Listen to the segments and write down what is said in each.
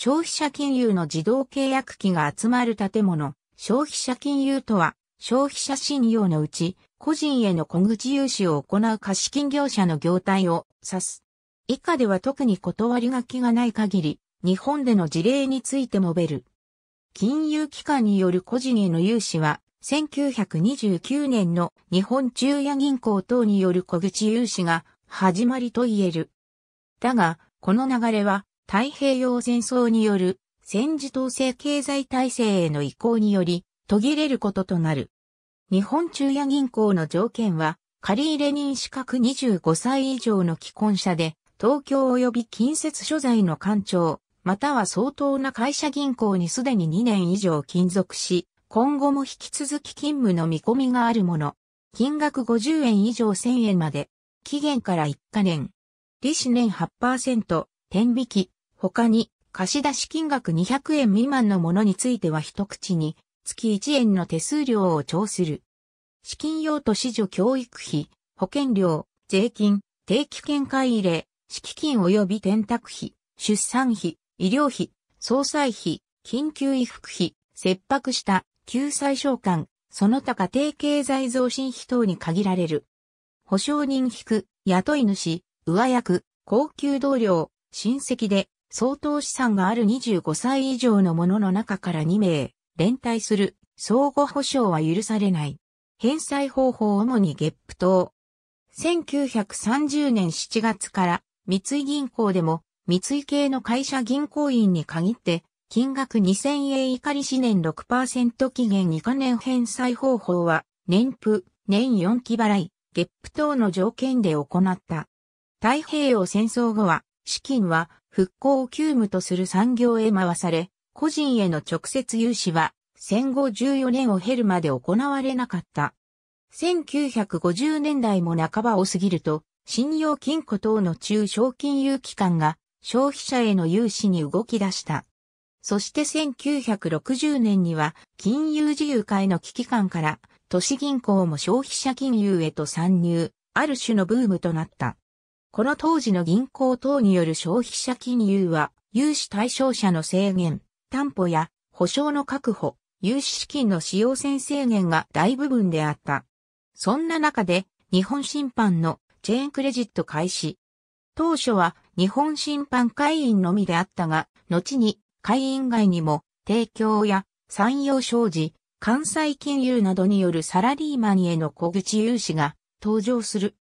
消費者金融の自動契約機が集まる建物、消費者金融とは、消費者信用のうち、個人への小口融資を行う貸金業者の業態を指す。以下では特に断り書きがない限り、日本での事例について述べる。金融機関による個人への融資は、1929年の日本中夜銀行等による小口融資が始まりと言える。だが、この流れは太平洋戦争による戦時統制経済体制への移行により途切れることとなる。日本中野銀行の条件は、借入人資格25歳以上の既婚者で、東京及び近接所在の官庁、または相当な会社銀行にすでに2年以上勤続し、今後も引き続き勤務の見込みがあるもの。金額50円以上1000円まで。期限から1カ年。利子年8%、天引き、他に、貸出金額200円未満のものについては一口に、月1円の手数料を徴する。資金用途市女教育費、保険料、税金、定期券買入れ、敷金及び転託費、出産費、医療費、総裁費、緊急衣服費、切迫した救済償還、その他家庭経済増進費等に限られる。保証人引く、雇い主、上役、高級同僚、親戚で、相当資産がある25歳以上の者の中から2名、連帯する、相互保証は許されない。返済方法主に月付等。1930年7月から三井銀行でも三井系の会社銀行員に限って金額2000円以下利子年6%期限2か年返済方法は年付、年4期払い、月付等の条件で行った。太平洋戦争後は資金は復興を急務とする産業へ回され、個人への直接融資は戦後14年を経るまで行われなかった。1950年代も半ばを過ぎると、信用金庫等の中小金融機関が消費者への融資に動き出した。そして1960年には金融自由化への危機感から都市銀行も消費者金融へと参入、ある種のブームとなった。この当時の銀行等による消費者金融は、融資対象者の制限、担保や保証の確保、融資資金の使用線制限が大部分であった。そんな中で、日本審判のチェーンクレジット開始。当初は日本審判会員のみであったが、後に会員外にも提供や産業商事、関西金融などによるサラリーマンへの小口融資が登場する。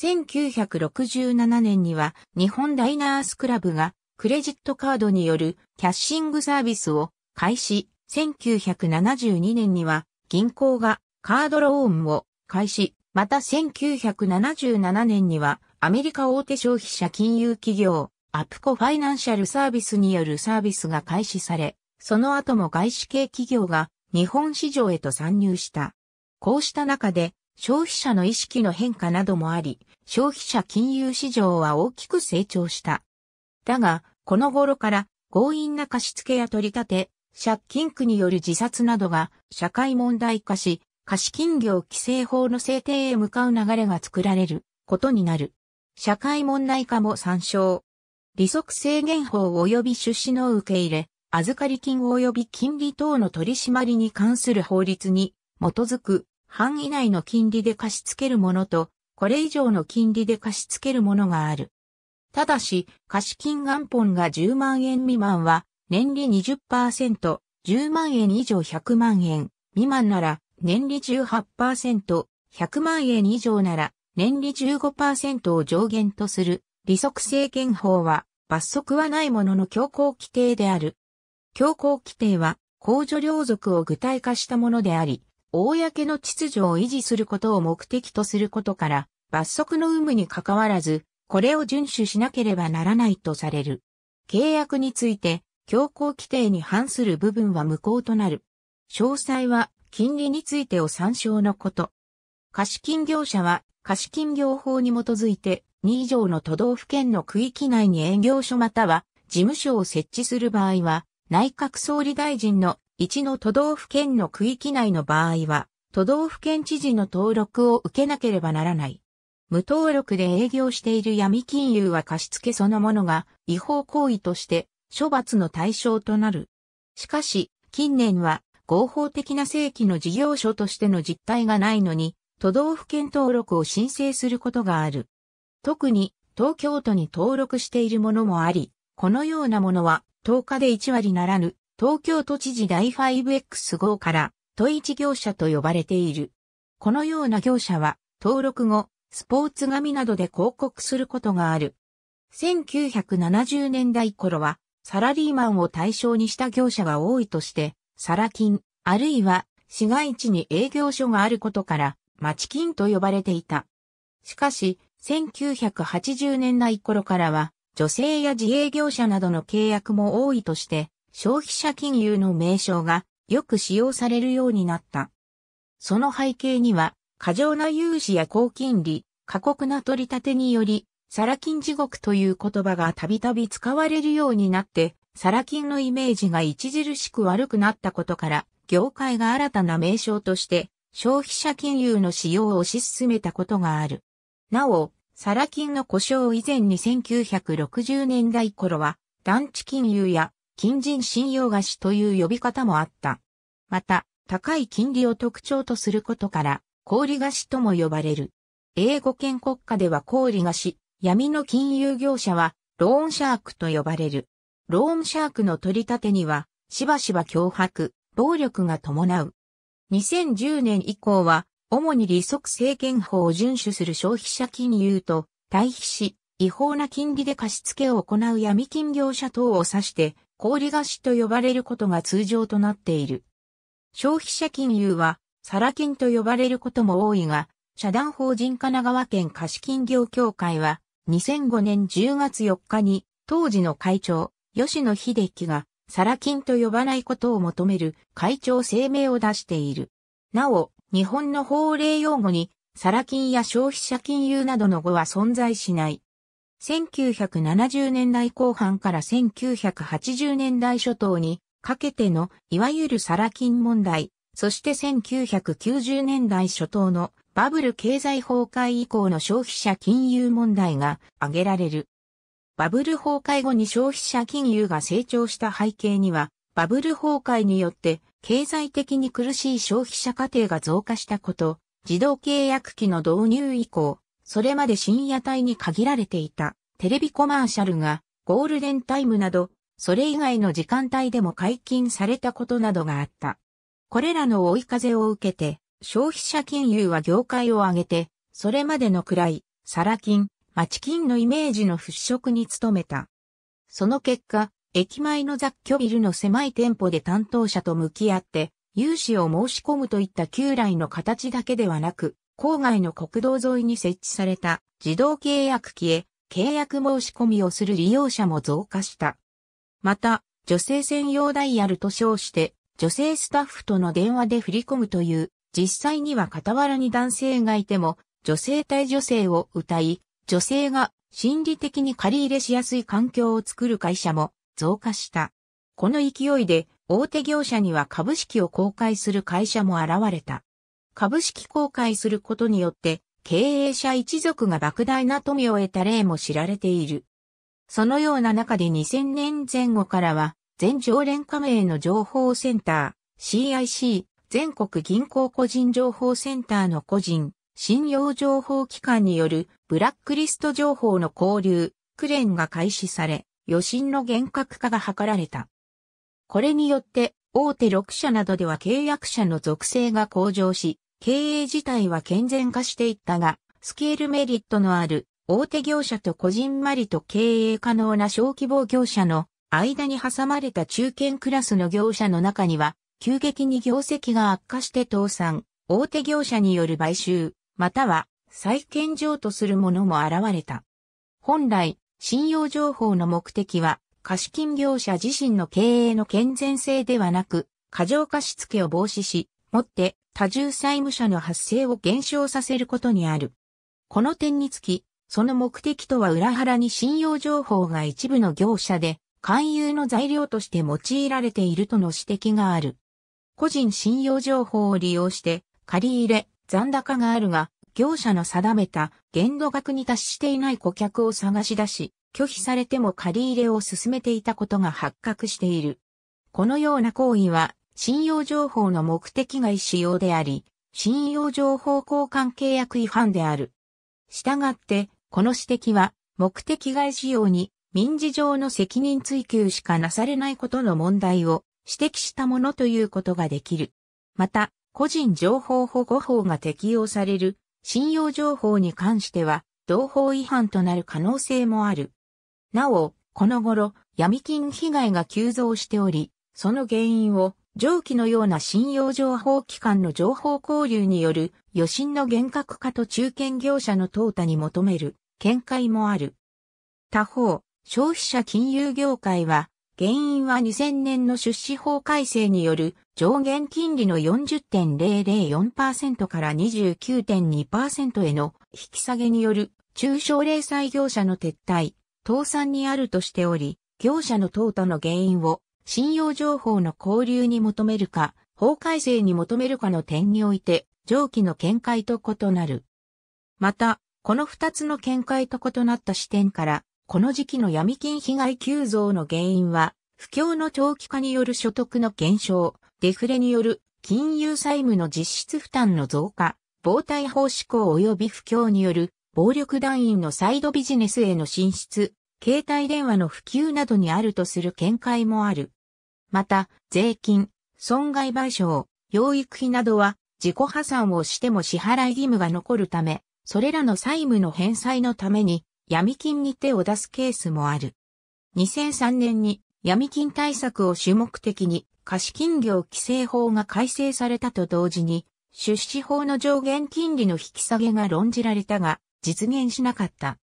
1967年には日本ダイナースクラブがクレジットカードによるキャッシングサービスを開始、1972年には銀行がカードローンを開始、また1977年にはアメリカ大手消費者金融企業アプコファイナンシャルサービスによるサービスが開始され、その後も外資系企業が日本市場へと参入した。こうした中で消費者の意識の変化などもあり、消費者金融市場は大きく成長した。だが、この頃から強引な貸付や取り立て、借金区による自殺などが社会問題化し、貸金業規制法の制定へ向かう流れが作られることになる。社会問題化も参照。利息制限法及び出資の受け入れ、預かり金及び金利等の取り締まりに関する法律に基づく範囲内の金利で貸し付けるものとこれ以上の金利で貸し付けるものがある。ただし、貸金元本が10万円未満は、年利20%、10万円以上100万円未満なら、年利18%、100万円以上なら、年利15%を上限とする、利息制限法は、罰則はないものの強行規定である。強行規定は、控除領属を具体化したものであり、公の秩序を維持することを目的とすることから、罰則の有無に関わらず、これを遵守しなければならないとされる。契約について、強行規定に反する部分は無効となる。詳細は、金利についてを参照のこと。貸金業者は、貸金業法に基づいて、2以上の都道府県の区域内に営業所または、事務所を設置する場合は、内閣総理大臣の1の都道府県の区域内の場合は、都道府県知事の登録を受けなければならない。無登録で営業している闇金融は貸付そのものが違法行為として処罰の対象となる。しかし、近年は合法的な正規の事業所としての実態がないのに、都道府県登録を申請することがある。特に東京都に登録しているものもあり、このようなものは10日で1割ならぬ東京都知事第 5X 号から都一業者と呼ばれている。このような業者は登録後、スポーツ紙などで広告することがある。1970年代頃はサラリーマンを対象にした業者が多いとして、サラ金、あるいは市街地に営業所があることから、町金と呼ばれていた。しかし、1980年代頃からは、女性や自営業者などの契約も多いとして、消費者金融の名称がよく使用されるようになった。その背景には、過剰な融資や高金利、過酷な取り立てにより、サラ金地獄という言葉がたびたび使われるようになって、サラ金のイメージが著しく悪くなったことから、業界が新たな名称として、消費者金融の使用を推し進めたことがある。なお、サラ金の故障以前に1960年代頃は、団地金融や金人信用貸しという呼び方もあった。また、高い金利を特徴とすることから、氷貸しとも呼ばれる。英語圏国家では氷貸し、闇の金融業者は、ローンシャークと呼ばれる。ローンシャークの取り立てには、しばしば脅迫、暴力が伴う。2010年以降は、主に利息制限法を遵守する消費者金融と、対比し、違法な金利で貸付を行う闇金業者等を指して、氷菓子と呼ばれることが通常となっている。消費者金融は、サラ金と呼ばれることも多いが、社団法人神奈川県貸金業協会は、2005年10月4日に、当時の会長、吉野秀樹が、サラ金と呼ばないことを求める会長声明を出している。なお、日本の法令用語に、サラ金や消費者金融などの語は存在しない。1970年代後半から1980年代初頭にかけてのいわゆるサラ金問題、そして1990年代初頭のバブル経済崩壊以降の消費者金融問題が挙げられる。バブル崩壊後に消費者金融が成長した背景には、バブル崩壊によって経済的に苦しい消費者家庭が増加したこと、自動契約機の導入以降、それまで深夜帯に限られていたテレビコマーシャルがゴールデンタイムなど、それ以外の時間帯でも解禁されたことなどがあった。これらの追い風を受けて、消費者金融は業界を挙げて、それまでの暗い、サラ金、町金のイメージの払拭に努めた。その結果、駅前の雑居ビルの狭い店舗で担当者と向き合って、融資を申し込むといった旧来の形だけではなく、郊外の国道沿いに設置された自動契約機へ契約申し込みをする利用者も増加した。また、女性専用ダイヤルと称して、女性スタッフとの電話で振り込むという、実際には傍らに男性がいても、女性対女性を歌い、女性が心理的に借り入れしやすい環境を作る会社も増加した。この勢いで大手業者には株式を公開する会社も現れた。株式公開することによって、経営者一族が莫大な富を得た例も知られている。そのような中で2000年前後からは、全常連加盟の情報センター、CIC、全国銀行個人情報センターの個人、信用情報機関によるブラックリスト情報の交流、クレーンが開始され、余震の厳格化が図られた。これによって、大手6社などでは契約者の属性が向上し、経営自体は健全化していったが、スケールメリットのある大手業者とこじんまりと経営可能な小規模業者の間に挟まれた中堅クラスの業者の中には、急激に業績が悪化して倒産、大手業者による買収、または再建譲渡するものも現れた。本来、信用情報の目的は、貸金業者自身の経営の健全性ではなく、過剰貸付を防止し、もって多重債務者の発生を減少させることにある。この点につき、その目的とは裏腹に信用情報が一部の業者で勧誘の材料として用いられているとの指摘がある。個人信用情報を利用して借り入れ、残高があるが、業者の定めた限度額に達していない顧客を探し出し、拒否されても借り入れを進めていたことが発覚している。このような行為は信用情報の目的外使用であり、信用情報交換契約違反である。したがって、この指摘は、目的外使用に民事上の責任追及しかなされないことの問題を指摘したものということができる。また、個人情報保護法が適用される信用情報に関しては、同法違反となる可能性もある。なお、この頃、闇金被害が急増しており、その原因を上記のような信用情報機関の情報交流による余震の厳格化と中堅業者の淘汰に求める見解もある。他方、消費者金融業界は、原因は2000年の出資法改正による上限金利の40.004%から29.2%への引き下げによる中小零細業者の撤退、倒産にあるとしており、業者の淘汰の原因を信用情報の交流に求めるか、法改正に求めるかの点において、上記の見解と異なる。また、この二つの見解と異なった視点から、この時期の闇金被害急増の原因は、不況の長期化による所得の減少、デフレによる金融債務の実質負担の増加、防対法施行及び不況による暴力団員のサイドビジネスへの進出、携帯電話の普及などにあるとする見解もある。また、税金、損害賠償、養育費などは、自己破産をしても支払い義務が残るため、それらの債務の返済のために、闇金に手を出すケースもある。2003年に闇金対策を主目的に貸金業規制法が改正されたと同時に出資法の上限金利の引き下げが論じられたが実現しなかった。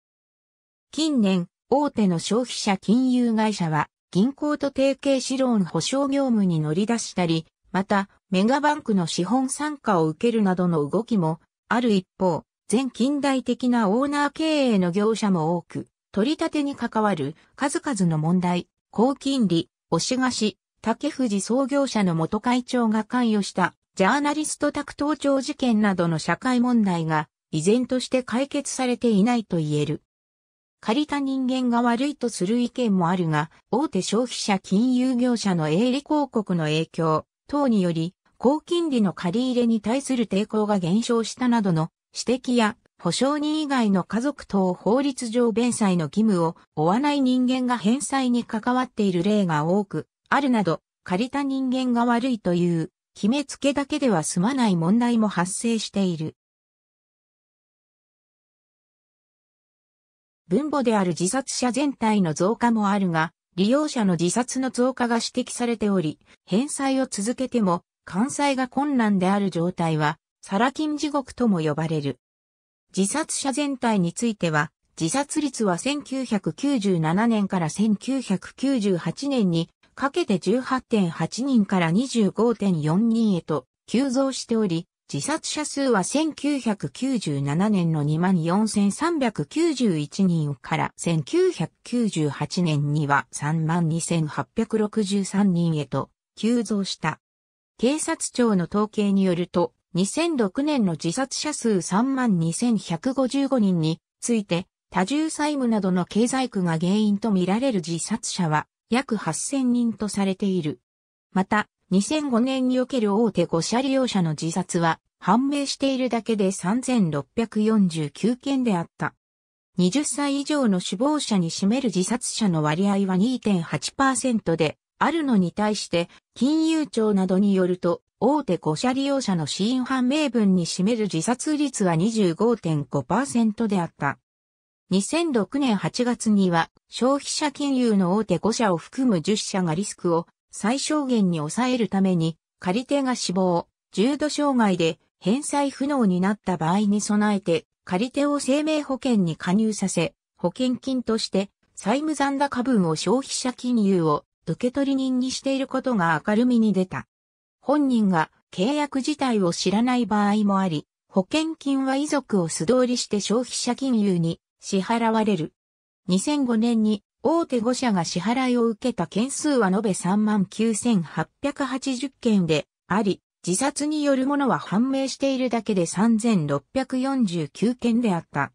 近年大手の消費者金融会社は銀行と提携資ローン保証業務に乗り出したり、また、メガバンクの資本参加を受けるなどの動きも、ある一方、全近代的なオーナー経営の業者も多く、取り立てに関わる数々の問題、高金利、押し貸し、竹藤創業者の元会長が関与したジャーナリスト宅盗聴事件などの社会問題が依然として解決されていないと言える。借りた人間が悪いとする意見もあるが、大手消費者金融業者の営利広告の影響等により、高金利の借り入れに対する抵抗が減少したなどの指摘や保証人以外の家族等法律上弁済の義務を負わない人間が返済に関わっている例が多くあるなど、借りた人間が悪いという決めつけだけでは済まない問題も発生している。分母である自殺者全体の増加もあるが、利用者の自殺の増加が指摘されており、返済を続けても、関西が困難である状態は、サラ金地獄とも呼ばれる。自殺者全体については、自殺率は1997年から1998年にかけて18.8人から25.4人へと急増しており、自殺者数は1997年の24,391人から1998年には32,863人へと急増した。警察庁の統計によると、2006年の自殺者数32,155人について、多重債務などの経済区が原因とみられる自殺者は約8000人とされている。また、2005年における大手5社利用者の自殺は判明しているだけで3649件であった。20歳以上の死亡者に占める自殺者の割合は2.8%で、あるのに対して、金融庁などによると、大手5社利用者の死因判明分に占める自殺率は25.5%であった。2006年8月には、消費者金融の大手5社を含む10社がリスクを最小限に抑えるために、借り手が死亡、重度障害で返済不能になった場合に備えて、借り手を生命保険に加入させ、保険金として債務残高分を消費者金融を受取人にしていることが明るみに出た。本人が契約自体を知らない場合もあり、保険金は遺族を素通りして消費者金融に支払われる。2005年に大手5社が支払いを受けた件数は延べ39,880件であり、自殺によるものは判明しているだけで3,649件であった。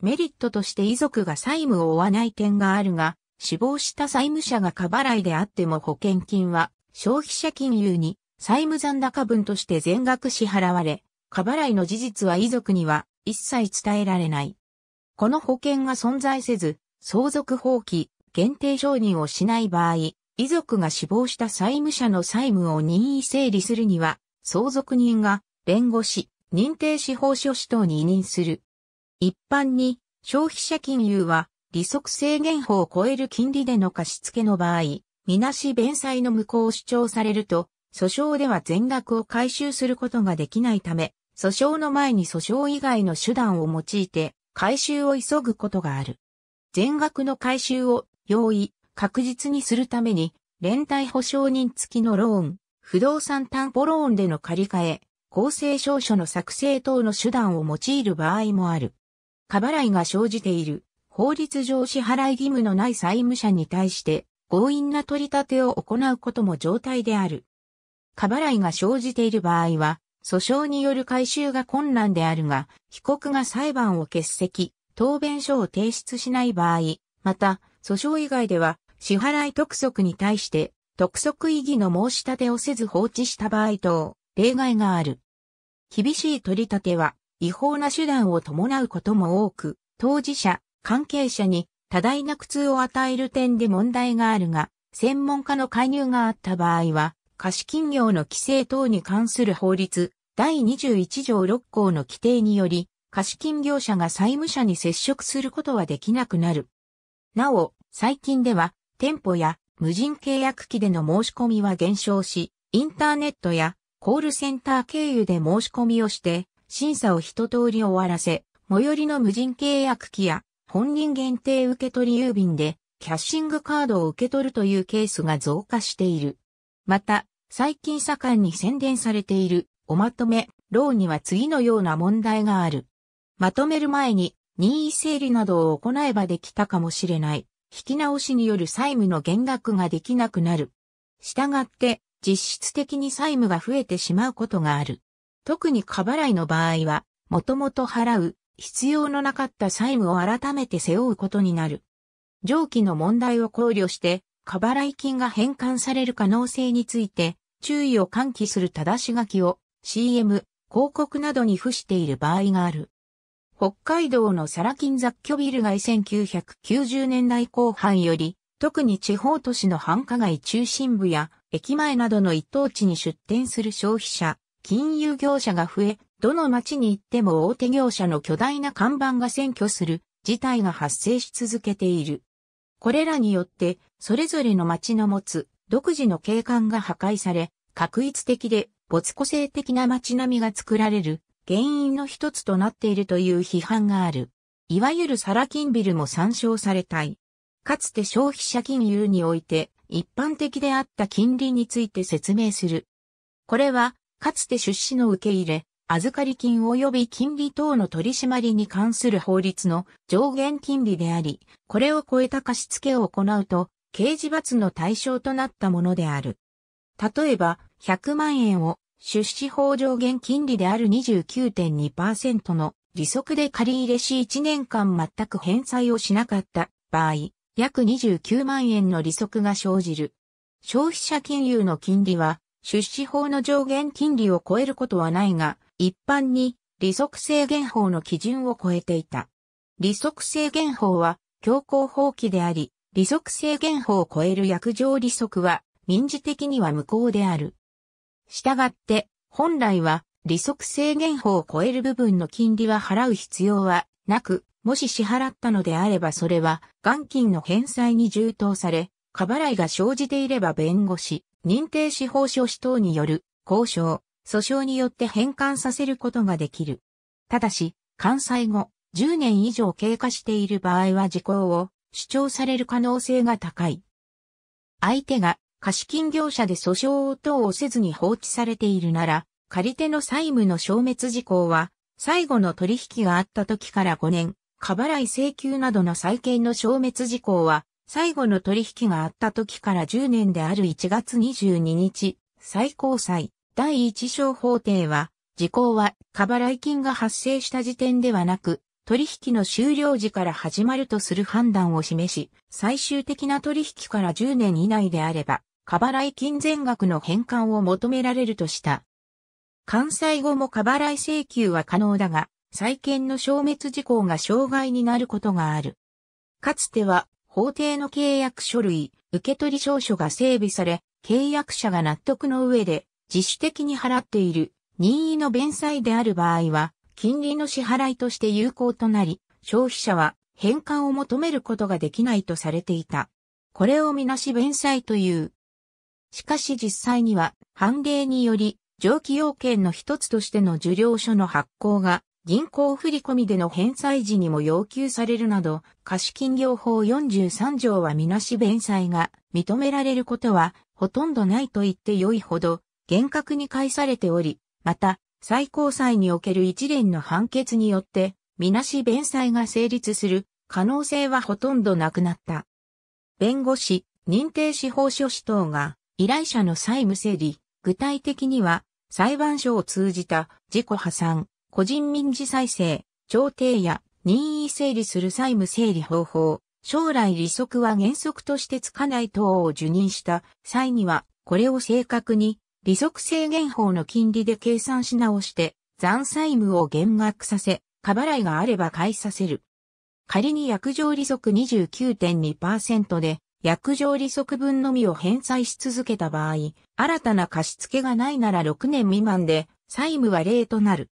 メリットとして遺族が債務を負わない点があるが、死亡した債務者が過払いであっても保険金は消費者金融に債務残高分として全額支払われ、過払いの事実は遺族には一切伝えられない。この保険が存在せず、相続放棄、限定承認をしない場合、遺族が死亡した債務者の債務を任意整理するには、相続人が弁護士、認定司法書士等に委任する。一般に、消費者金融は、利息制限法を超える金利での貸付の場合、みなし弁済の無効を主張されると、訴訟では全額を回収することができないため、訴訟の前に訴訟以外の手段を用いて、回収を急ぐことがある。全額の回収を容易、確実にするために、連帯保証人付きのローン、不動産担保ローンでの借り換え、公正証書の作成等の手段を用いる場合もある。過払いが生じている法律上支払い義務のない債務者に対して強引な取り立てを行うことも状態である。過払いが生じている場合は訴訟による回収が困難であるが、被告が裁判を欠席、答弁書を提出しない場合、また、訴訟以外では、支払い督促に対して、督促異議の申し立てをせず放置した場合等、例外がある。厳しい取り立ては、違法な手段を伴うことも多く、当事者、関係者に多大な苦痛を与える点で問題があるが、専門家の介入があった場合は、貸金業の規制等に関する法律、第21条6項の規定により、貸金業者が債務者に接触することはできなくなる。なお、最近では、店舗や無人契約機での申し込みは減少し、インターネットやコールセンター経由で申し込みをして、審査を一通り終わらせ、最寄りの無人契約機や本人限定受取郵便でキャッシングカードを受け取るというケースが増加している。また、最近盛んに宣伝されているおまとめ、ローには次のような問題がある。まとめる前に任意整理などを行えばできたかもしれない。引き直しによる債務の減額ができなくなる。したがって、実質的に債務が増えてしまうことがある。特に過払いの場合は、もともと払う必要のなかった債務を改めて背負うことになる。上記の問題を考慮して、過払い金が返還される可能性について、注意を喚起する正し書きを CM、広告などに付している場合がある。北海道のサラ金雑居ビル街1990年代後半より、特に地方都市の繁華街中心部や駅前などの一等地に出店する消費者、金融業者が増え、どの町に行っても大手業者の巨大な看板が占拠する事態が発生し続けている。これらによって、それぞれの町の持つ独自の景観が破壊され、確一的で没個性的な街並みが作られる原因の一つとなっているという批判がある。いわゆるサラ金ビルも参照されたい。かつて消費者金融において一般的であった金利について説明する。これは、かつて出資の受け入れ、預かり金及び金利等の取り締まりに関する法律の上限金利であり、これを超えた貸付を行うと、刑事罰の対象となったものである。例えば、100万円を出資法上限金利である29.2%の利息で借り入れし1年間全く返済をしなかった場合、約29万円の利息が生じる。消費者金融の金利は、出資法の上限金利を超えることはないが、一般に利息制限法の基準を超えていた。利息制限法は強行法規であり、利息制限法を超える約定利息は民事的には無効である。したがって、本来は利息制限法を超える部分の金利は払う必要はなく、もし支払ったのであればそれは元金の返済に充当され、過払いが生じていれば弁護士、認定司法書士等による交渉、訴訟によって返還させることができる。ただし、関西後、10年以上経過している場合は時効を主張される可能性が高い。相手が貸金業者で訴訟等をせずに放置されているなら、借り手の債務の消滅事項は、最後の取引があった時から5年、過払い請求などの債権の消滅事項は、最後の取引があった時から10年である1月22日、最高裁第一小法廷は、時効は過払い金が発生した時点ではなく、取引の終了時から始まるとする判断を示し、最終的な取引から10年以内であれば、過払い金全額の返還を求められるとした。関西後も過払い請求は可能だが、債権の消滅事項が障害になることがある。かつては、法定の契約書類、受取証書が整備され、契約者が納得の上で自主的に払っている任意の弁済である場合は、金利の支払いとして有効となり、消費者は返還を求めることができないとされていた。これをみなし弁済という。しかし実際には、判例により、上記要件の一つとしての受領書の発行が、銀行振込での返済時にも要求されるなど、貸金業法43条はみなし弁済が認められることはほとんどないと言って良いほど厳格に返されており、また最高裁における一連の判決によってみなし弁済が成立する可能性はほとんどなくなった。弁護士、認定司法書士等が依頼者の債務整理、具体的には、裁判所を通じた自己破産、個人民事再生、調停や任意整理する債務整理方法、将来利息は原則としてつかない等を受任した際には、これを正確に利息制限法の金利で計算し直して、残債務を減額させ、過払いがあれば返させる。仮に約定利息29.2%で、約定利息分のみを返済し続けた場合、新たな貸付がないなら6年未満で、債務は0となる。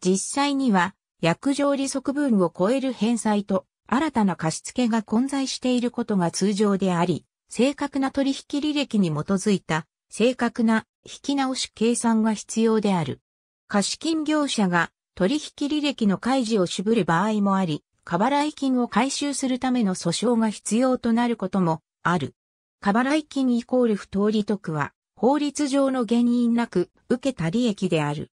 実際には、約定利息分を超える返済と、新たな貸付が混在していることが通常であり、正確な取引履歴に基づいた、正確な引き直し計算が必要である。貸金業者が取引履歴の開示を渋る場合もあり、過払い金を回収するための訴訟が必要となることもある。過払い金イコール不当利得は、法律上の原因なく、受けた利益である。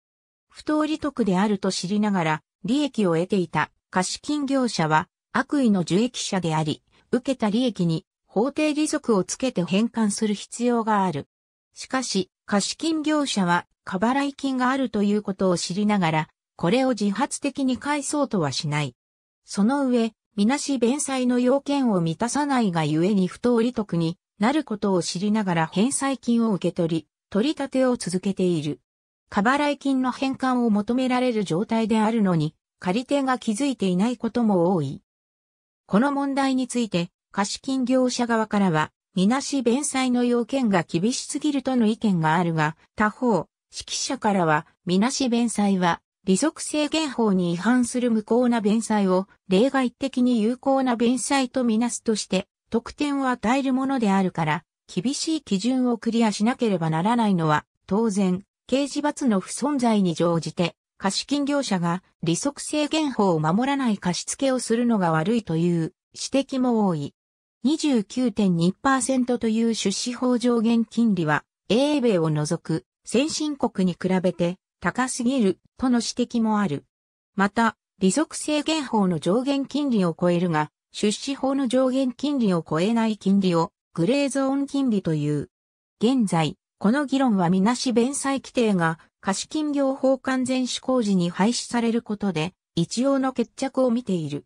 不当利得であると知りながら、利益を得ていた貸金業者は、悪意の受益者であり、受けた利益に法定利息をつけて返還する必要がある。しかし、貸金業者は、過払い金があるということを知りながら、これを自発的に返そうとはしない。その上、みなし弁済の要件を満たさないがゆえに不当利得になることを知りながら返済金を受け取り、取り立てを続けている。過払い金の返還を求められる状態であるのに、借り手が気づいていないことも多い。この問題について、貸金業者側からは、みなし弁済の要件が厳しすぎるとの意見があるが、他方、指揮者からは、みなし弁済は利息制限法に違反する無効な弁済を例外的に有効な弁済とみなすとして特典を与えるものであるから、厳しい基準をクリアしなければならないのは、当然、刑事罰の不存在に乗じて、貸金業者が利息制限法を守らない貸付をするのが悪いという指摘も多い。29.2%という出資法上限金利は、英米を除く先進国に比べて高すぎるとの指摘もある。また、利息制限法の上限金利を超えるが、出資法の上限金利を超えない金利をグレーゾーン金利という。現在、この議論はみなし弁済規定が貸金業法完全施行時に廃止されることで、一応の決着を見ている。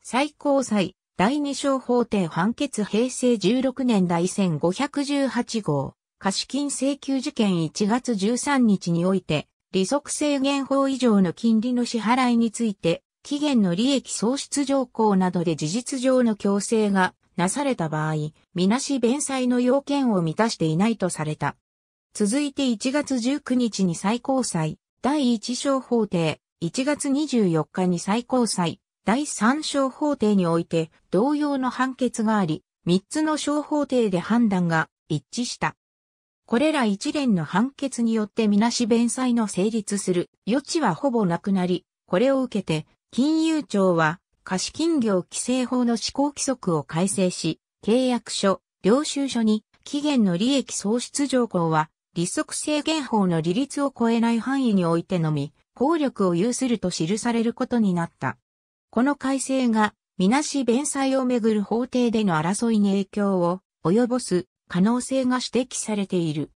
最高裁、第二小法廷判決平成16年第1518号、貸金請求事件1月13日において、利息制限法以上の金利の支払いについて、期限の利益喪失条項などで事実上の強制がなされた場合、みなし弁済の要件を満たしていないとされた。続いて1月19日に最高裁、第1小法廷、1月24日に最高裁、第3小法廷において同様の判決があり、3つの小法廷で判断が一致した。これら一連の判決によってみなし弁済の成立する余地はほぼなくなり、これを受けて、金融庁は、貸金業規制法の施行規則を改正し、契約書、領収書に、期限の利益創出条項は、利息制限法の利率を超えない範囲においてのみ、効力を有すると記されることになった。この改正が、みなし弁済をめぐる法廷での争いに影響を及ぼす可能性が指摘されている。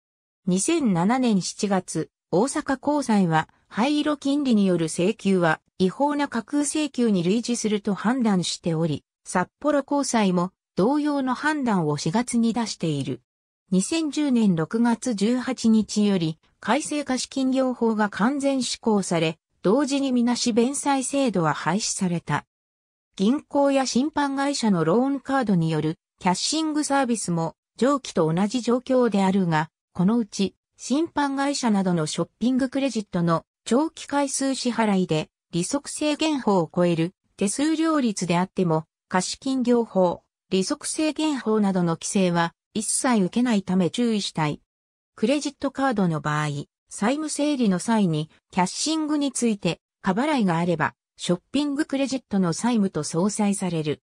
2007年7月、大阪高裁は、灰色金利による請求は違法な架空請求に類似すると判断しており、札幌高裁も同様の判断を4月に出している。2010年6月18日より改正貸金業法が完全施行され、同時にみなし弁済制度は廃止された。銀行や審判会社のローンカードによるキャッシングサービスも上記と同じ状況であるが、このうち、審判会社などのショッピングクレジットの長期回数支払いで利息制限法を超える手数料率であっても、貸金業法、利息制限法などの規制は一切受けないため注意したい。クレジットカードの場合、債務整理の際にキャッシングについて過払いがあれば、ショッピングクレジットの債務と相殺される。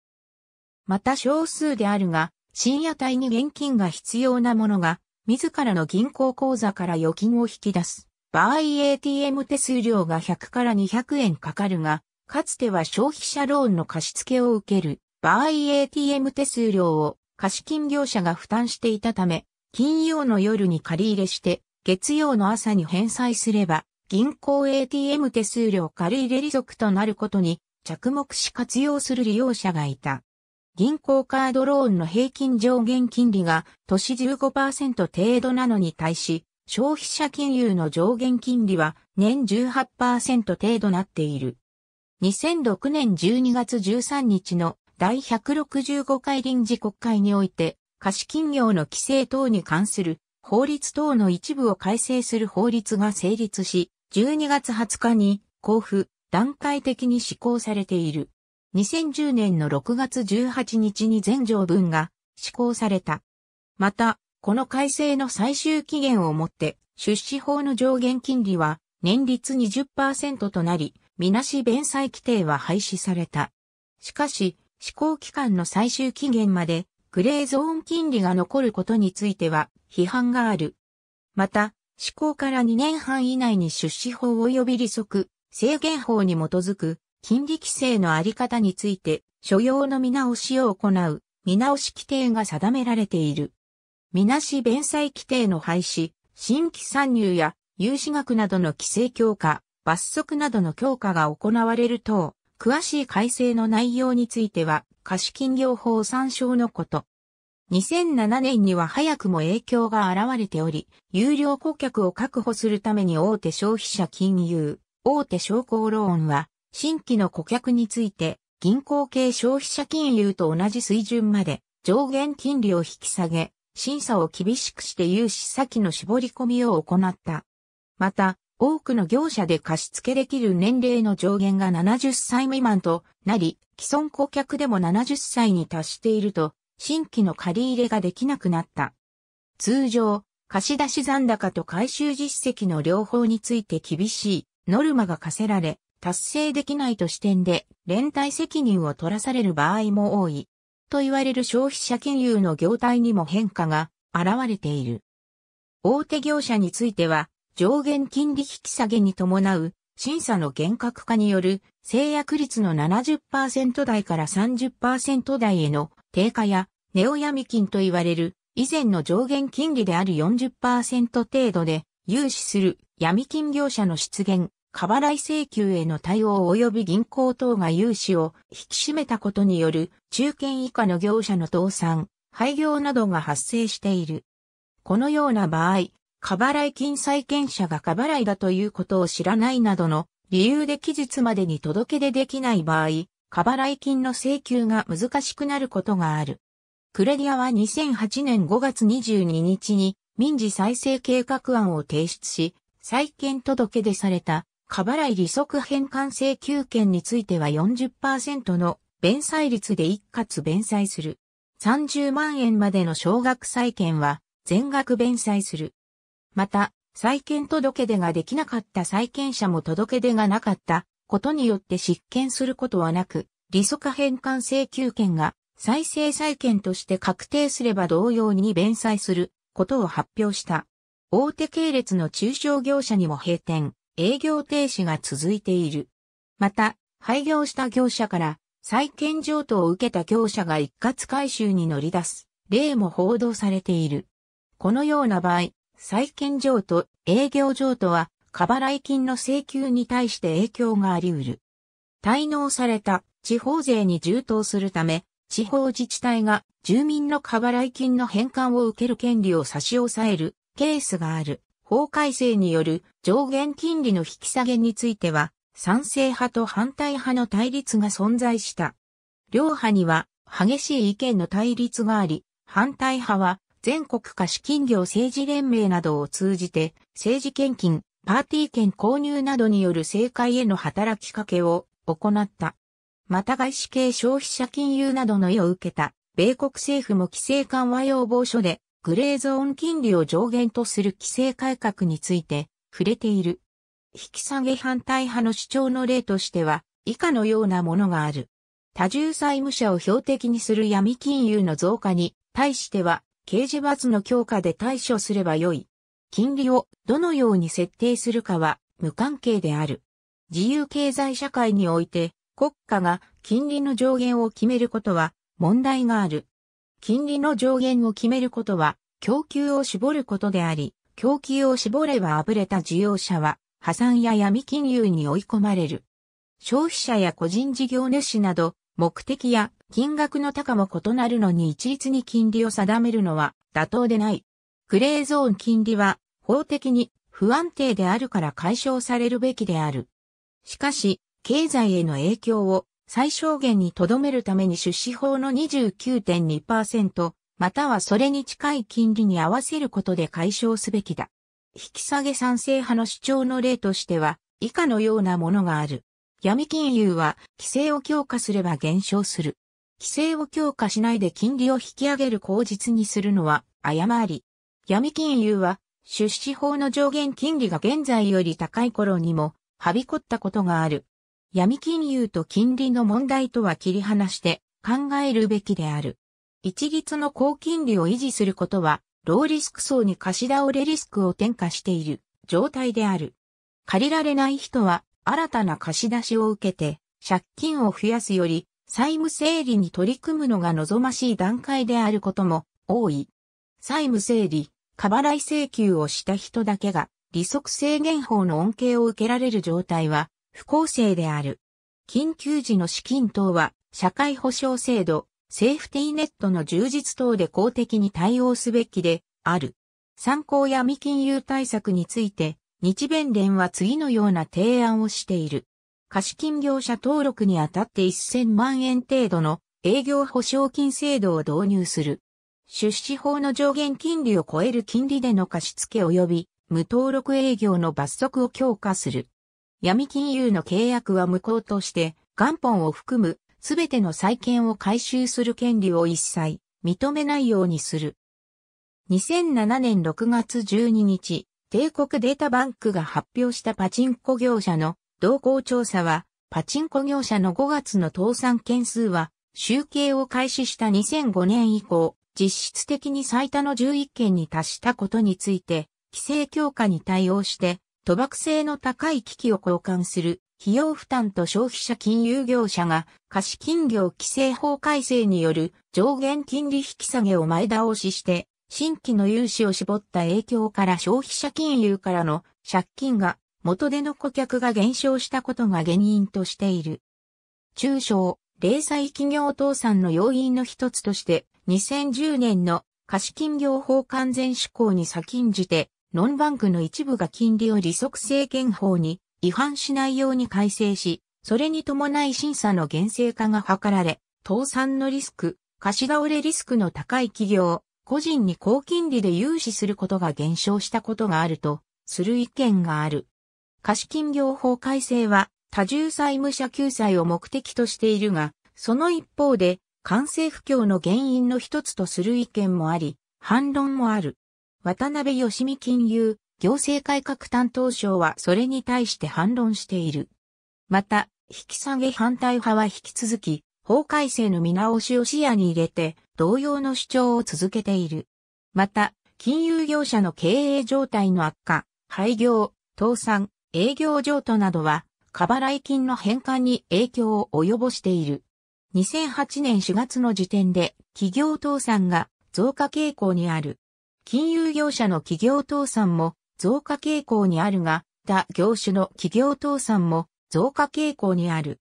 また少数であるが、深夜帯に現金が必要な者が、自らの銀行口座から預金を引き出す。場合 ATM 手数料が100から200円かかるが、かつては消費者ローンの貸付を受ける場合 ATM 手数料を貸金業者が負担していたため、金曜の夜に借り入れして、月曜の朝に返済すれば、銀行 ATM 手数料借り入れ利息となることに着目し活用する利用者がいた。銀行カードローンの平均上限金利が都市15%程度なのに対し、消費者金融の上限金利は年18%程度なっている。2006年12月13日の第165回臨時国会において、貸金業の規制等に関する法律等の一部を改正する法律が成立し、12月20日に交付、段階的に施行されている。2010年の6月18日に全条文が施行された。また、この改正の最終期限をもって、出資法の上限金利は年率20%となり、みなし弁済規定は廃止された。しかし、施行期間の最終期限まで、グレーゾーン金利が残ることについては批判がある。また、施行から2年半以内に出資法及び利息、制限法に基づく金利規制のあり方について、所要の見直しを行う、見直し規定が定められている。みなし弁済規定の廃止、新規参入や融資額などの規制強化、罰則などの強化が行われる等、詳しい改正の内容については、貸金業法参照のこと。2007年には早くも影響が現れており、有料顧客を確保するために大手消費者金融、大手商工ローンは、新規の顧客について、銀行系消費者金融と同じ水準まで上限金利を引き下げ、審査を厳しくして融資先の絞り込みを行った。また、多くの業者で貸付できる年齢の上限が70歳未満となり、既存顧客でも70歳に達していると、新規の借り入れができなくなった。通常、貸出残高と回収実績の両方について厳しいノルマが課せられ、達成できないと視点で連帯責任を取らされる場合も多い。と言われる消費者金融の業態にも変化が現れている。大手業者については上限金利引き下げに伴う審査の厳格化による制約率の70%台から30%台への低下やネオヤミ金と言われる以前の上限金利である40%程度で融資する闇金業者の出現過払い請求への対応及び銀行等が融資を引き締めたことによる中堅以下の業者の倒産、廃業などが発生している。このような場合、過払い金債権者が過払いだということを知らないなどの理由で期日までに届け出できない場合、過払い金の請求が難しくなることがある。クレディアは2008年5月22日に民事再生計画案を提出し、債権届出された過払い利息返還請求権については40%の弁済率で一括弁済する。30万円までの少額債権は全額弁済する。また、債権届出ができなかった債権者も届出がなかったことによって失権することはなく、利息返還請求権が再生債権として確定すれば同様に弁済することを発表した。大手系列の中小業者にも閉店、営業停止が続いている。また、廃業した業者から債権譲渡を受けた業者が一括回収に乗り出す例も報道されている。このような場合、債権譲渡、営業譲渡は、過払い金の請求に対して影響があり得る。滞納された地方税に充当するため、地方自治体が住民の過払い金の返還を受ける権利を差し押さえるケースがある。法改正による上限金利の引き下げについては、賛成派と反対派の対立が存在した。両派には激しい意見の対立があり、反対派は全国貸金業政治連盟などを通じて政治献金、パーティー券購入などによる政界への働きかけを行った。また外資系消費者金融などの意を受けた米国政府も規制緩和要望書でグレーゾーン金利を上限とする規制改革について触れている。引き下げ反対派の主張の例としては、以下のようなものがある。多重債務者を標的にする闇金融の増加に対しては、刑事罰の強化で対処すればよい。金利をどのように設定するかは無関係である。自由経済社会において国家が金利の上限を決めることは問題がある。金利の上限を決めることは供給を絞ることであり、供給を絞ればあぶれた事業者は破産や闇金融に追い込まれる。消費者や個人事業主など、目的や金額の高も異なるのに一律に金利を定めるのは妥当でない。グレーゾーン金利は法的に不安定であるから解消されるべきである。しかし、経済への影響を最小限に留めるために出資法の29.2%、またはそれに近い金利に合わせることで解消すべきだ。引き下げ賛成派の主張の例としては、以下のようなものがある。闇金融は、規制を強化すれば減少する。規制を強化しないで金利を引き上げる口実にするのは、誤り。闇金融は、出資法の上限金利が現在より高い頃にも、はびこったことがある。闇金融と金利の問題とは切り離して考えるべきである。一律の高金利を維持することは、ローリスク層に貸し倒れリスクを転嫁している状態である。借りられない人は、新たな貸し出しを受けて、借金を増やすより、債務整理に取り組むのが望ましい段階であることも多い。債務整理、過払い請求をした人だけが、利息制限法の恩恵を受けられる状態は、不公正である。緊急時の資金等は、社会保障制度、セーフティーネットの充実等で公的に対応すべきである。参考闇金融対策について、日弁連は次のような提案をしている。貸金業者登録にあたって1000万円程度の営業保証金制度を導入する。出資法の上限金利を超える金利での貸付及び無登録営業の罰則を強化する。闇金融の契約は無効として元本を含むすべての債権を回収する権利を一切認めないようにする。2007年6月12日、帝国データバンクが発表したパチンコ業者の動向調査は、パチンコ業者の5月の倒産件数は、集計を開始した2005年以降、実質的に最多の11件に達したことについて、規制強化に対応して、賭博性の高い機器を交換する費用負担と消費者金融業者が貸金業規制法改正による上限金利引き下げを前倒しして、新規の融資を絞った影響から消費者金融からの借金が元での顧客が減少したことが原因としている。中小、零細企業倒産の要因の一つとして、2010年の貸金業法完全施行に先んじて、ノンバンクの一部が金利を利息制限法に違反しないように改正し、それに伴い審査の厳正化が図られ、倒産のリスク、貸し倒れリスクの高い企業、個人に高金利で融資することが減少したことがあると、する意見がある。貸金業法改正は、多重債務者救済を目的としているが、その一方で、完成不況の原因の一つとする意見もあり、反論もある。渡辺義美金融行政改革担当省はそれに対して反論している。また、引き下げ反対派は引き続き、法改正の見直しを視野に入れて、同様の主張を続けている。また、金融業者の経営状態の悪化、廃業、倒産、営業譲渡などは、過払い金の返還に影響を及ぼしている。2008年4月の時点で企業倒産が増加傾向にある。金融業者の企業倒産も増加傾向にあるが、他業種の企業倒産も増加傾向にある。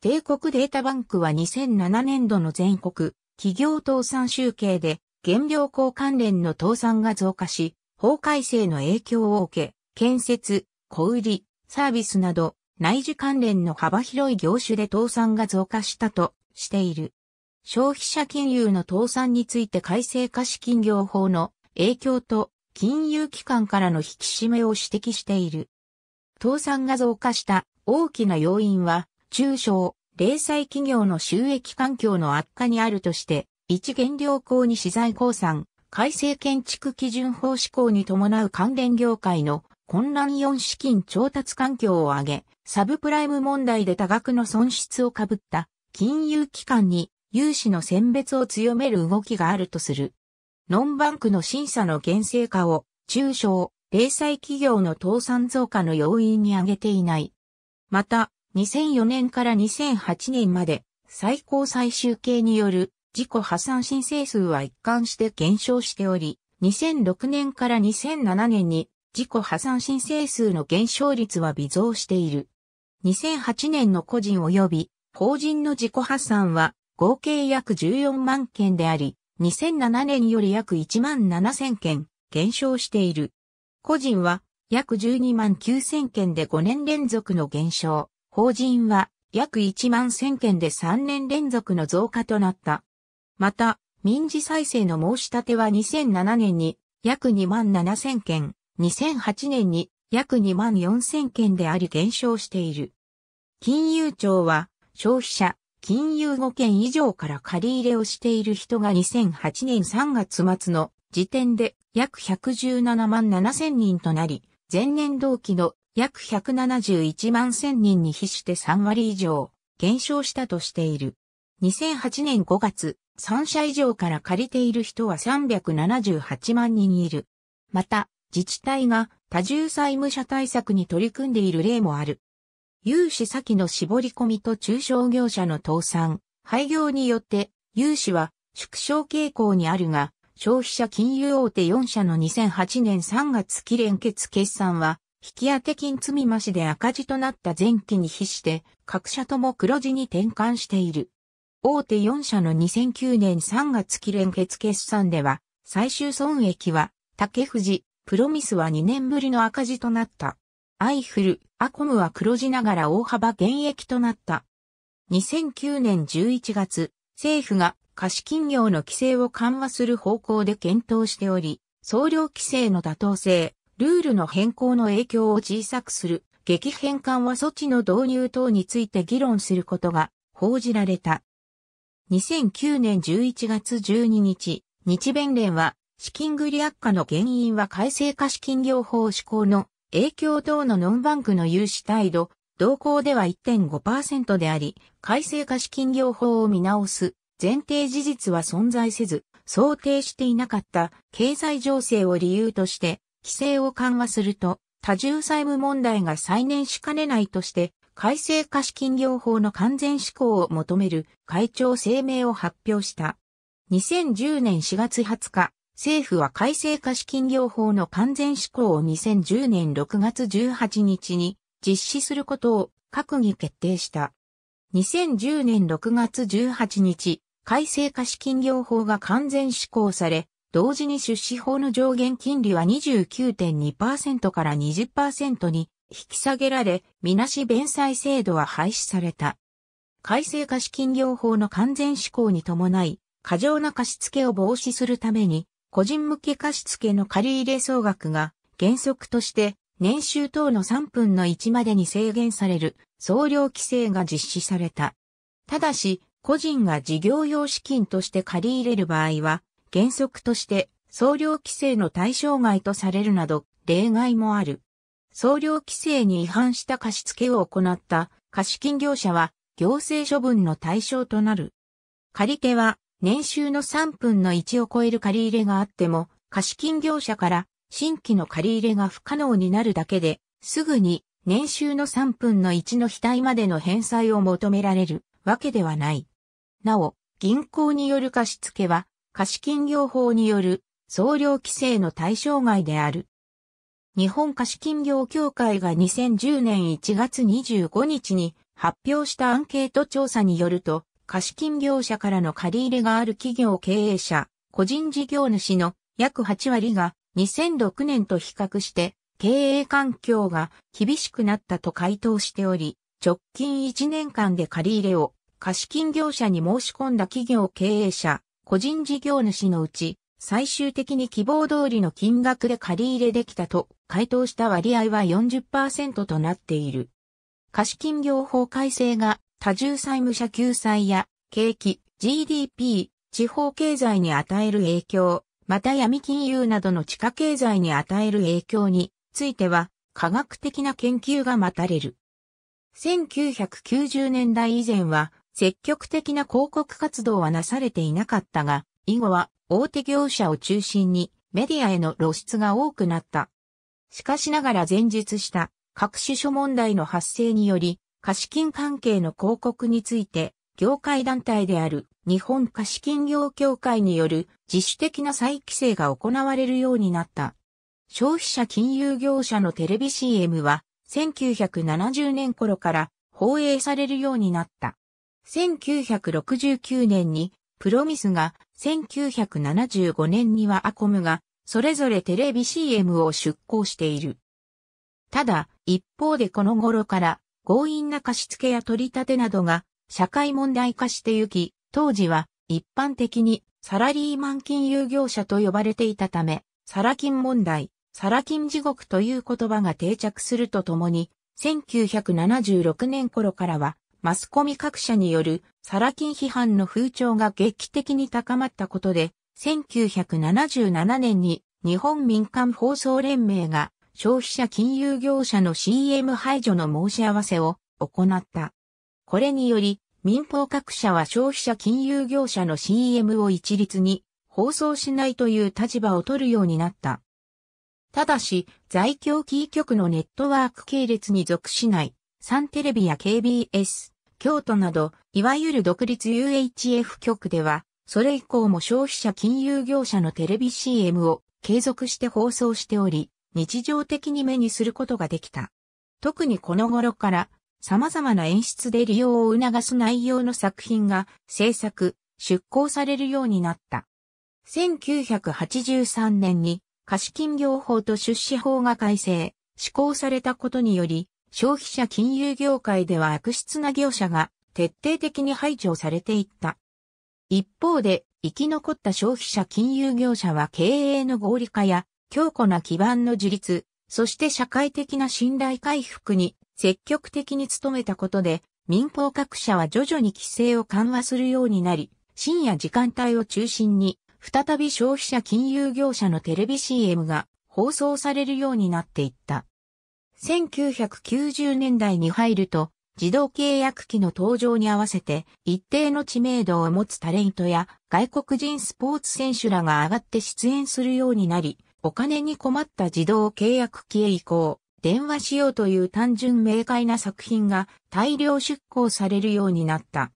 帝国データバンクは2007年度の全国企業倒産集計で原料工関連の倒産が増加し、法改正の影響を受け、建設、小売、サービスなど内需関連の幅広い業種で倒産が増加したとしている。消費者金融の倒産について改正貸金業法の影響と金融機関からの引き締めを指摘している。倒産が増加した大きな要因は、中小、零細企業の収益環境の悪化にあるとして、一原料法に資材鉱産、改正建築基準法施行に伴う関連業界の混乱4資金調達環境を挙げ、サブプライム問題で多額の損失をかぶった金融機関に融資の選別を強める動きがあるとする。ノンバンクの審査の厳正化を、中小、零細企業の倒産増加の要因に挙げていない。また、2004年から2008年まで、最高最終形による自己破産申請数は一貫して減少しており、2006年から2007年に自己破産申請数の減少率は微増している。2008年の個人及び法人の自己破産は合計約14万件であり、2007年より約1万7000件減少している。個人は約12万9000件で5年連続の減少。法人は約1万1000件で3年連続の増加となった。また、民事再生の申し立ては2007年に約2万7000件、2008年に約2万4000件であり減少している。金融庁は消費者、金融5件以上から借り入れをしている人が2008年3月末の時点で約117万7千人となり、前年同期の約171万千人に比して3割以上減少したとしている。2008年5月、3社以上から借りている人は378万人いる。また、自治体が多重債務者対策に取り組んでいる例もある。融資先の絞り込みと中小業者の倒産、廃業によって融資は縮小傾向にあるが、消費者金融大手4社の2008年3月期連結決算は、引き当て金積み増しで赤字となった前期に比して、各社とも黒字に転換している。大手4社の2009年3月期連結決算では、最終損益は、竹富士、プロミスは2年ぶりの赤字となった。アイフル、アコムは黒字ながら大幅減益となった。2009年11月、政府が貸金業の規制を緩和する方向で検討しており、総量規制の妥当性、ルールの変更の影響を小さくする、激変緩和措置の導入等について議論することが報じられた。2009年11月12日、日弁連は資金繰り悪化の原因は改正貸金業法施行の影響等のノンバンクの融資態度、動向では1.5%であり、改正貸金業法を見直す前提事実は存在せず、想定していなかった経済情勢を理由として、規制を緩和すると、多重債務問題が再燃しかねないとして、改正貸金業法の完全施行を求める会長声明を発表した。2010年4月20日、政府は改正貸金業法の完全施行を2010年6月18日に実施することを閣議決定した。2010年6月18日、改正貸金業法が完全施行され、同時に出資法の上限金利は29.2%から20%に引き下げられ、みなし弁済制度は廃止された。改正貸金業法の完全施行に伴い、過剰な貸付を防止するために、個人向け貸付の借入総額が原則として年収等の3分の1までに制限される総量規制が実施された。ただし、個人が事業用資金として借り入れる場合は、原則として総量規制の対象外とされるなど、例外もある。総量規制に違反した貸付を行った貸金業者は行政処分の対象となる。借り手は年収の3分の1を超える借入れがあっても、貸金業者から新規の借入れが不可能になるだけで、すぐに年収の3分の1の額までの返済を求められるわけではない。なお、銀行による貸付は、貸金業法による総量規制の対象外である。日本貸金業協会が2010年1月25日に発表したアンケート調査によると、貸金業者からの借り入れがある企業経営者、個人事業主の約8割が2006年と比較して経営環境が厳しくなったと回答しており、直近1年間で借り入れを貸金業者に申し込んだ企業経営者、個人事業主のうち、最終的に希望通りの金額で借り入れできたと回答した割合は40%となっている。貸金業法改正が多重債務者救済や、景気、GDP、地方経済に与える影響、また闇金融などの地下経済に与える影響については、科学的な研究が待たれる。1990年代以前は、積極的な広告活動はなされていなかったが、以後は大手業者を中心にメディアへの露出が多くなった。しかしながら前述した各種諸問題の発生により、貸金関係の広告について、業界団体である日本貸金業協会による自主的な再規制が行われるようになった。消費者金融業者のテレビ CM は1970年頃から放映されるようになった。1969年にプロミスが1975年にはアコムがそれぞれテレビ CM を出稿している。ただ、一方でこの頃から強引な貸付や取り立てなどが社会問題化してゆき、当時は一般的にサラリーマン金融業者と呼ばれていたため、サラ金問題、サラ金地獄という言葉が定着するとともに、1976年頃からはマスコミ各社によるサラ金批判の風潮が劇的に高まったことで、1977年に日本民間放送連盟が消費者金融業者の CM 排除の申し合わせを行った。これにより、民放各社は消費者金融業者の CM を一律に放送しないという立場を取るようになった。ただし、在京キー局のネットワーク系列に属しない、サンテレビや KBS、京都など、いわゆる独立 UHF 局では、それ以降も消費者金融業者のテレビ CM を継続して放送しており、日常的に目にすることができた。特にこの頃から様々な演出で利用を促す内容の作品が制作、出稿されるようになった。1983年に貸金業法と出資法が改正、施行されたことにより、消費者金融業界では悪質な業者が徹底的に排除されていった。一方で、生き残った消費者金融業者は経営の合理化や強固な基盤の樹立、そして社会的な信頼回復に積極的に努めたことで、民放各社は徐々に規制を緩和するようになり、深夜時間帯を中心に、再び消費者金融業者のテレビ CM が放送されるようになっていった。1990年代に入ると、自動契約機の登場に合わせて、一定の知名度を持つタレントや外国人スポーツ選手らが上がって出演するようになり、お金に困った自動契約機へ移行、電話しようという単純明快な作品が大量出稿されるようになった。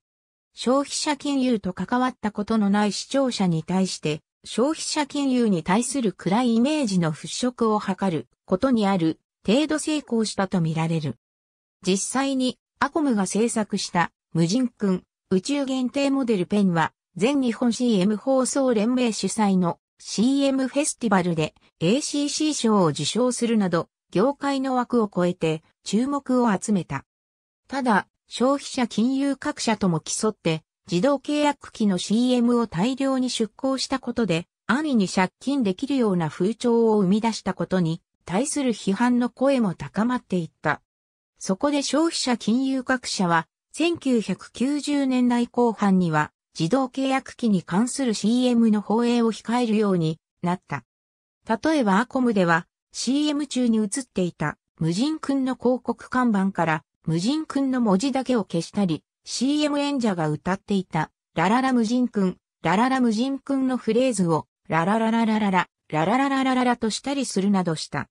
消費者金融と関わったことのない視聴者に対して、消費者金融に対する暗いイメージの払拭を図ることにある程度成功したとみられる。実際にアコムが制作した無人君宇宙限定モデルペンは全日本 CM 放送連盟主催の CM フェスティバルで ACC 賞を受賞するなど、業界の枠を超えて注目を集めた。ただ、消費者金融各社とも競って、自動契約機の CM を大量に出向したことで、安易に借金できるような風潮を生み出したことに、対する批判の声も高まっていった。そこで消費者金融各社は、1990年代後半には、自動契約機に関する CM の放映を控えるようになった。例えばアコムでは CM 中に映っていた無人君の広告看板から無人君の文字だけを消したり、CM 演者が歌っていたラララ無人君、ラララ無人君のフレーズをラララララララ、ラララララララとしたりするなどした。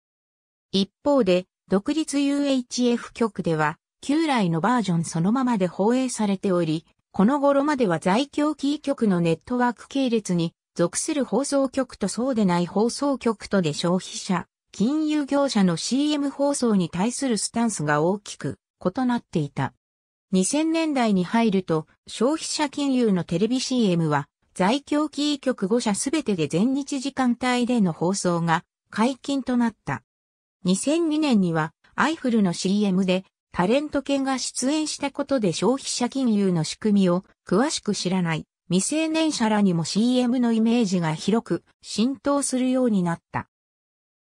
一方で、独立 UHF 局では、旧来のバージョンそのままで放映されており、この頃までは在京キー局のネットワーク系列に属する放送局とそうでない放送局とで消費者、金融業者の CM 放送に対するスタンスが大きく異なっていた。2000年代に入ると消費者金融のテレビ CM は在京キー局5社すべてで全日時間帯での放送が解禁となった。2002年にはアイフルの CM でタレント犬が出演したことで消費者金融の仕組みを詳しく知らない未成年者らにも CM のイメージが広く浸透するようになった。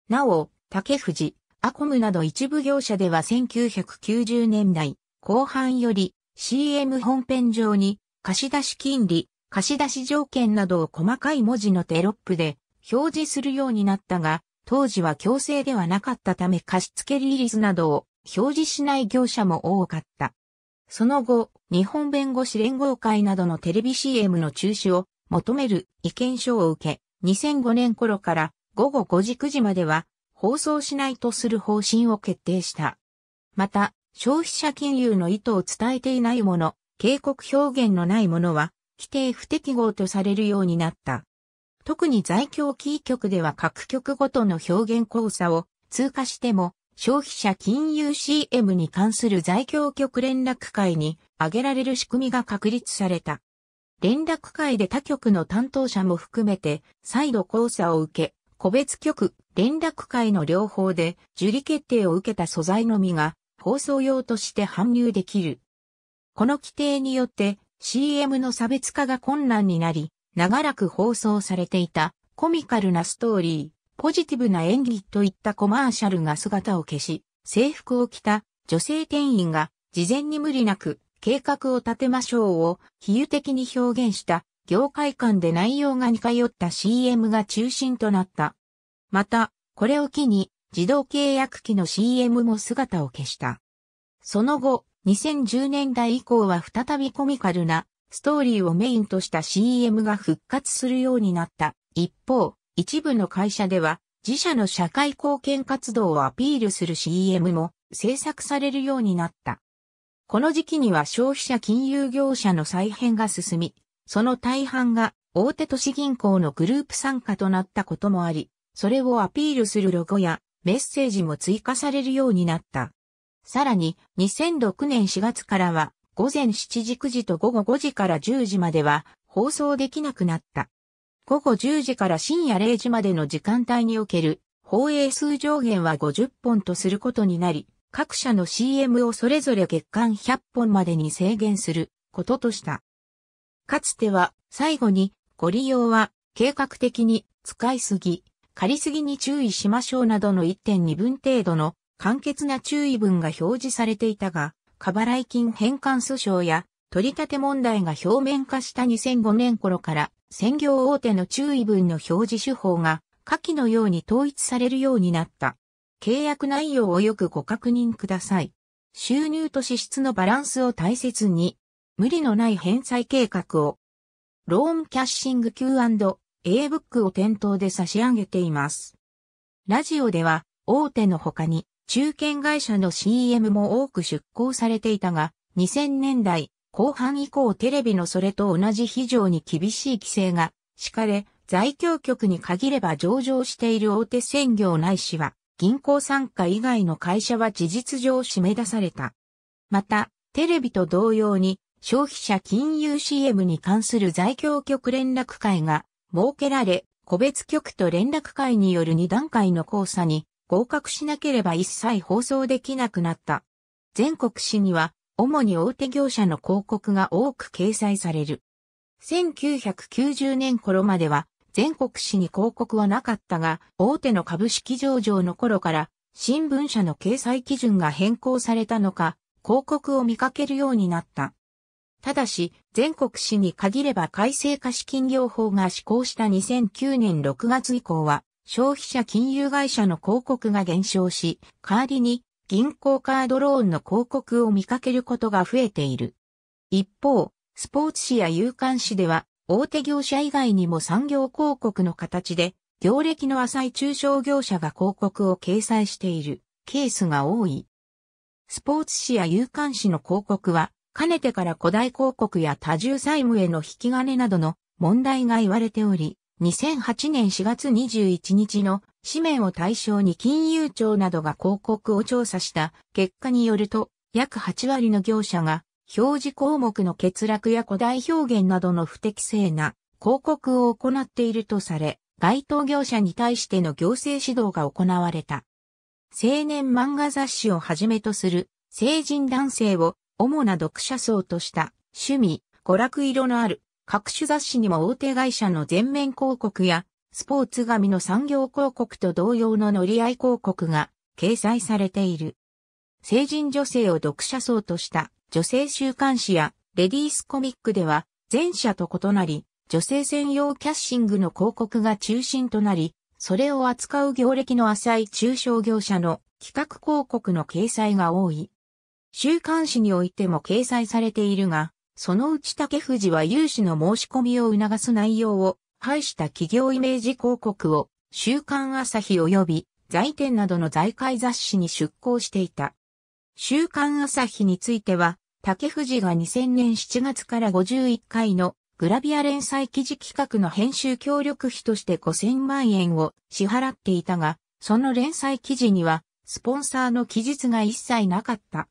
なお、竹藤、アコムなど一部業者では1990年代後半より CM 本編上に貸出金利、貸出条件などを細かい文字のテロップで表示するようになったが、当時は強制ではなかったため貸付利率などを表示しない業者も多かった。その後、日本弁護士連合会などのテレビ CM の中止を求める意見書を受け、2005年頃から午後5時9時までは放送しないとする方針を決定した。また、消費者金融の意図を伝えていないもの、警告表現のないものは、規定不適合とされるようになった。特に在京キー局では各局ごとの表現交差を通過しても消費者金融 CM に関する在京局連絡会に挙げられる仕組みが確立された。連絡会で他局の担当者も含めて再度交差を受け、個別局、連絡会の両方で受理決定を受けた素材のみが放送用として搬入できる。この規定によって CM の差別化が困難になり、長らく放送されていたコミカルなストーリー。ポジティブな演技といったコマーシャルが姿を消し、制服を着た女性店員が事前に無理なく計画を立てましょうを比喩的に表現した業界間で内容が似通った CM が中心となった。また、これを機に自動契約機の CM も姿を消した。その後、2010年代以降は再びコミカルなストーリーをメインとした CM が復活するようになった。一方、一部の会社では、自社の社会貢献活動をアピールする CM も制作されるようになった。この時期には消費者金融業者の再編が進み、その大半が大手都市銀行のグループ参加となったこともあり、それをアピールするロゴやメッセージも追加されるようになった。さらに、2006年4月からは、午前7時9時と午後5時から10時までは放送できなくなった。午後10時から深夜0時までの時間帯における放映数上限は50本とすることになり、各社の CM をそれぞれ月間100本までに制限することとした。かつては最後にご利用は計画的に使いすぎ、借りすぎに注意しましょうなどの1.2分程度の簡潔な注意文が表示されていたが、過払い金返還訴訟や取り立て問題が表面化した2005年頃から専業大手の注意文の表示手法が下記のように統一されるようになった。契約内容をよくご確認ください。収入と支出のバランスを大切に、無理のない返済計画を、ローンキャッシング Q&A ブックを店頭で差し上げています。ラジオでは、大手の他に、中堅会社の CM も多く出稿されていたが、2000年代、後半以降テレビのそれと同じ非常に厳しい規制が敷かれ、在京局に限れば上場している大手専業ないしは、銀行参加以外の会社は事実上締め出された。また、テレビと同様に、消費者金融 CM に関する在京局連絡会が設けられ、個別局と連絡会による2段階の交差に合格しなければ一切放送できなくなった。全国紙には主に大手業者の広告が多く掲載される。1990年頃までは全国紙に広告はなかったが、大手の株式上場の頃から新聞社の掲載基準が変更されたのか、広告を見かけるようになった。ただし、全国紙に限れば改正貸金業法が施行した2009年6月以降は、消費者金融会社の広告が減少し、代わりに銀行カードローンの広告を見かけることが増えている。一方、スポーツ紙や有刊紙では、大手業者以外にも産業広告の形で、業歴の浅い中小業者が広告を掲載しているケースが多い。スポーツ紙や有刊紙の広告は、かねてから古代広告や多重債務への引き金などの問題が言われており、2008年4月21日の紙面を対象に金融庁などが広告を調査した結果によると、約8割の業者が表示項目の欠落や古代表現などの不適正な広告を行っているとされ、該当業者に対しての行政指導が行われた。青年漫画雑誌をはじめとする成人男性を主な読者層とした趣味、娯楽色のある各種雑誌にも大手会社の全面広告やスポーツ紙の産業広告と同様の乗り合い広告が掲載されている。成人女性を読者層とした女性週刊誌やレディースコミックでは前者と異なり女性専用キャッシングの広告が中心となり、それを扱う業歴の浅い中小業者の企画広告の掲載が多い。週刊誌においても掲載されているが、そのうち竹藤は融資の申し込みを促す内容を廃した企業イメージ広告を週刊朝日及び財天などの財界雑誌に出稿していた。週刊朝日については、竹藤が2000年7月から51回のグラビア連載記事企画の編集協力費として5000万円を支払っていたが、その連載記事には、スポンサーの記述が一切なかった。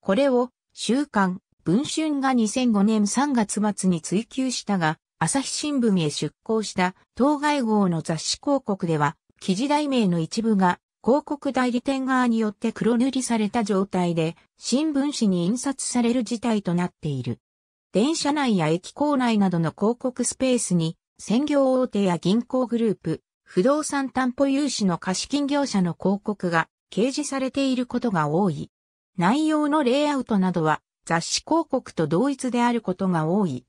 これを、週刊、文春が2005年3月末に追求したが、朝日新聞へ出向した当該号の雑誌広告では、記事題名の一部が広告代理店側によって黒塗りされた状態で、新聞紙に印刷される事態となっている。電車内や駅構内などの広告スペースに、専業大手や銀行グループ、不動産担保融資の貸金業者の広告が掲示されていることが多い。内容のレイアウトなどは雑誌広告と同一であることが多い。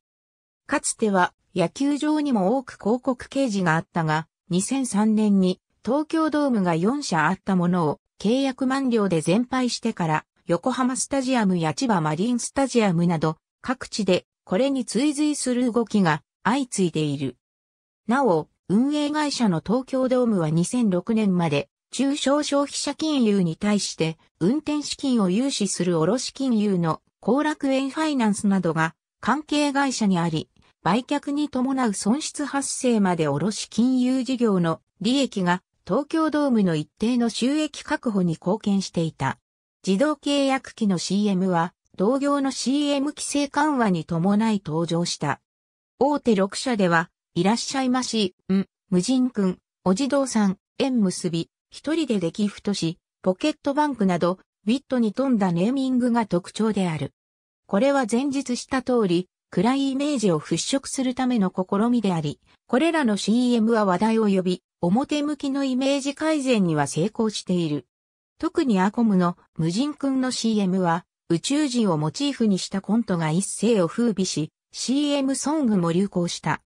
かつては野球場にも多く広告掲示があったが、2003年に東京ドームが4社あったものを契約満了で全廃してから横浜スタジアムや千葉マリンスタジアムなど各地でこれに追随する動きが相次いでいる。なお、運営会社の東京ドームは2006年まで中小消費者金融に対して運転資金を融資する卸金融の後楽園ファイナンスなどが関係会社にあり、売却に伴う損失発生まで卸金融事業の利益が東京ドームの一定の収益確保に貢献していた。自動契約機の CM は同業の CM 規制緩和に伴い登場した。大手6社では、いらっしゃいまし、ん、無人くん、お地蔵さん、縁結び、一人でで来ふとし、ポケットバンクなど、ウィットに富んだネーミングが特徴である。これは前述した通り、暗いイメージを払拭するための試みであり、これらの CM は話題を呼び、表向きのイメージ改善には成功している。特にアコムの無人君の CM は、宇宙人をモチーフにしたコントが一世を風靡し、CM ソングも流行した。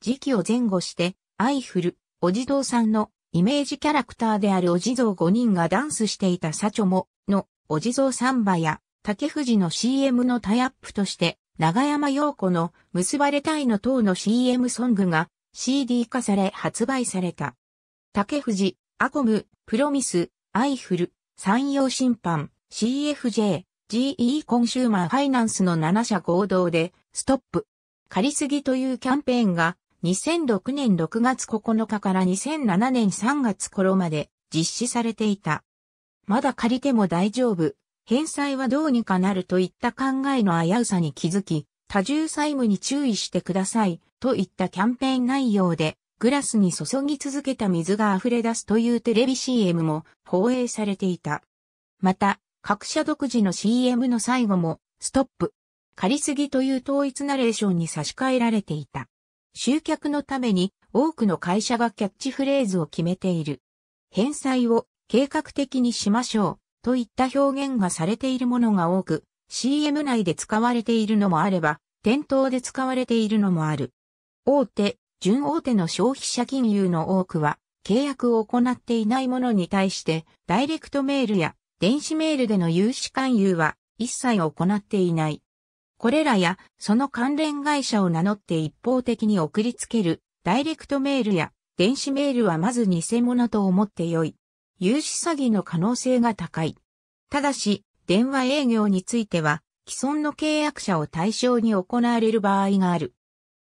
時期を前後して、アイフル、お地蔵さんのイメージキャラクターであるお地蔵5人がダンスしていたサチョモのお地蔵サンバや竹藤の CM のタイアップとして長山陽子の結ばれたいの等の CM ソングが CD 化され発売された。竹藤、アコム、プロミス、アイフル、山陽審判、CFJ、GE コンシューマーファイナンスの7社合同で、ストップ。借りすぎというキャンペーンが、2006年6月9日から2007年3月頃まで実施されていた。まだ借りても大丈夫。返済はどうにかなるといった考えの危うさに気づき、多重債務に注意してくださいといったキャンペーン内容で、グラスに注ぎ続けた水が溢れ出すというテレビ CM も放映されていた。また、各社独自の CM の最後も、ストップ、借りすぎという統一ナレーションに差し替えられていた。集客のために多くの会社がキャッチフレーズを決めている。返済を計画的にしましょう。といった表現がされているものが多く、CM 内で使われているのもあれば、店頭で使われているのもある。大手、純大手の消費者金融の多くは、契約を行っていないものに対して、ダイレクトメールや電子メールでの融資勧誘は一切行っていない。これらや、その関連会社を名乗って一方的に送りつける、ダイレクトメールや電子メールはまず偽物と思ってよい。融資詐欺の可能性が高い。ただし、電話営業については、既存の契約者を対象に行われる場合がある。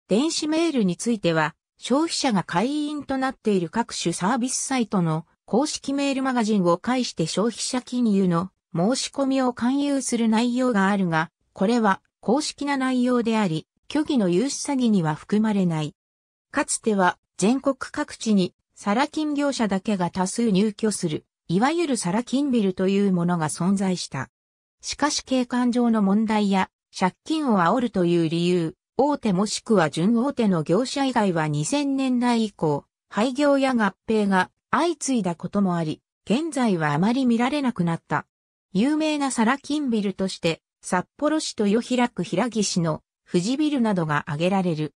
電子メールについては、消費者が会員となっている各種サービスサイトの公式メールマガジンを介して消費者金融の申し込みを勧誘する内容があるが、これは公式な内容であり、虚偽の融資詐欺には含まれない。かつては全国各地にサラ金業者だけが多数入居する、いわゆるサラ金ビルというものが存在した。しかし景観上の問題や借金を煽るという理由、大手もしくは準大手の業者以外は2000年代以降、廃業や合併が相次いだこともあり、現在はあまり見られなくなった。有名なサラ金ビルとして、札幌市と豊平区平木市の富士ビルなどが挙げられる。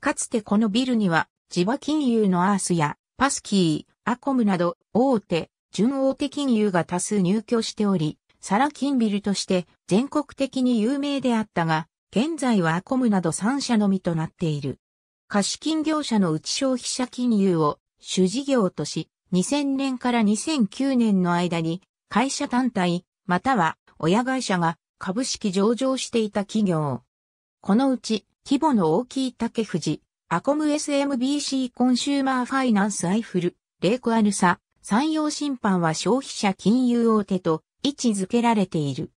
かつてこのビルには、地場金融のアースやパスキー、アコムなど大手、純大手金融が多数入居しており、サラ金ビルとして全国的に有名であったが、現在はアコムなど3社のみとなっている。貸金業者の内消費者金融を主事業とし、2000年から2009年の間に会社単体、または親会社が株式上場していた企業。このうち規模の大きい竹藤、アコム SMBC コンシューマーファイナンスアイフル、レイクアルサ、産業審判は消費者金融大手と位置づけられている。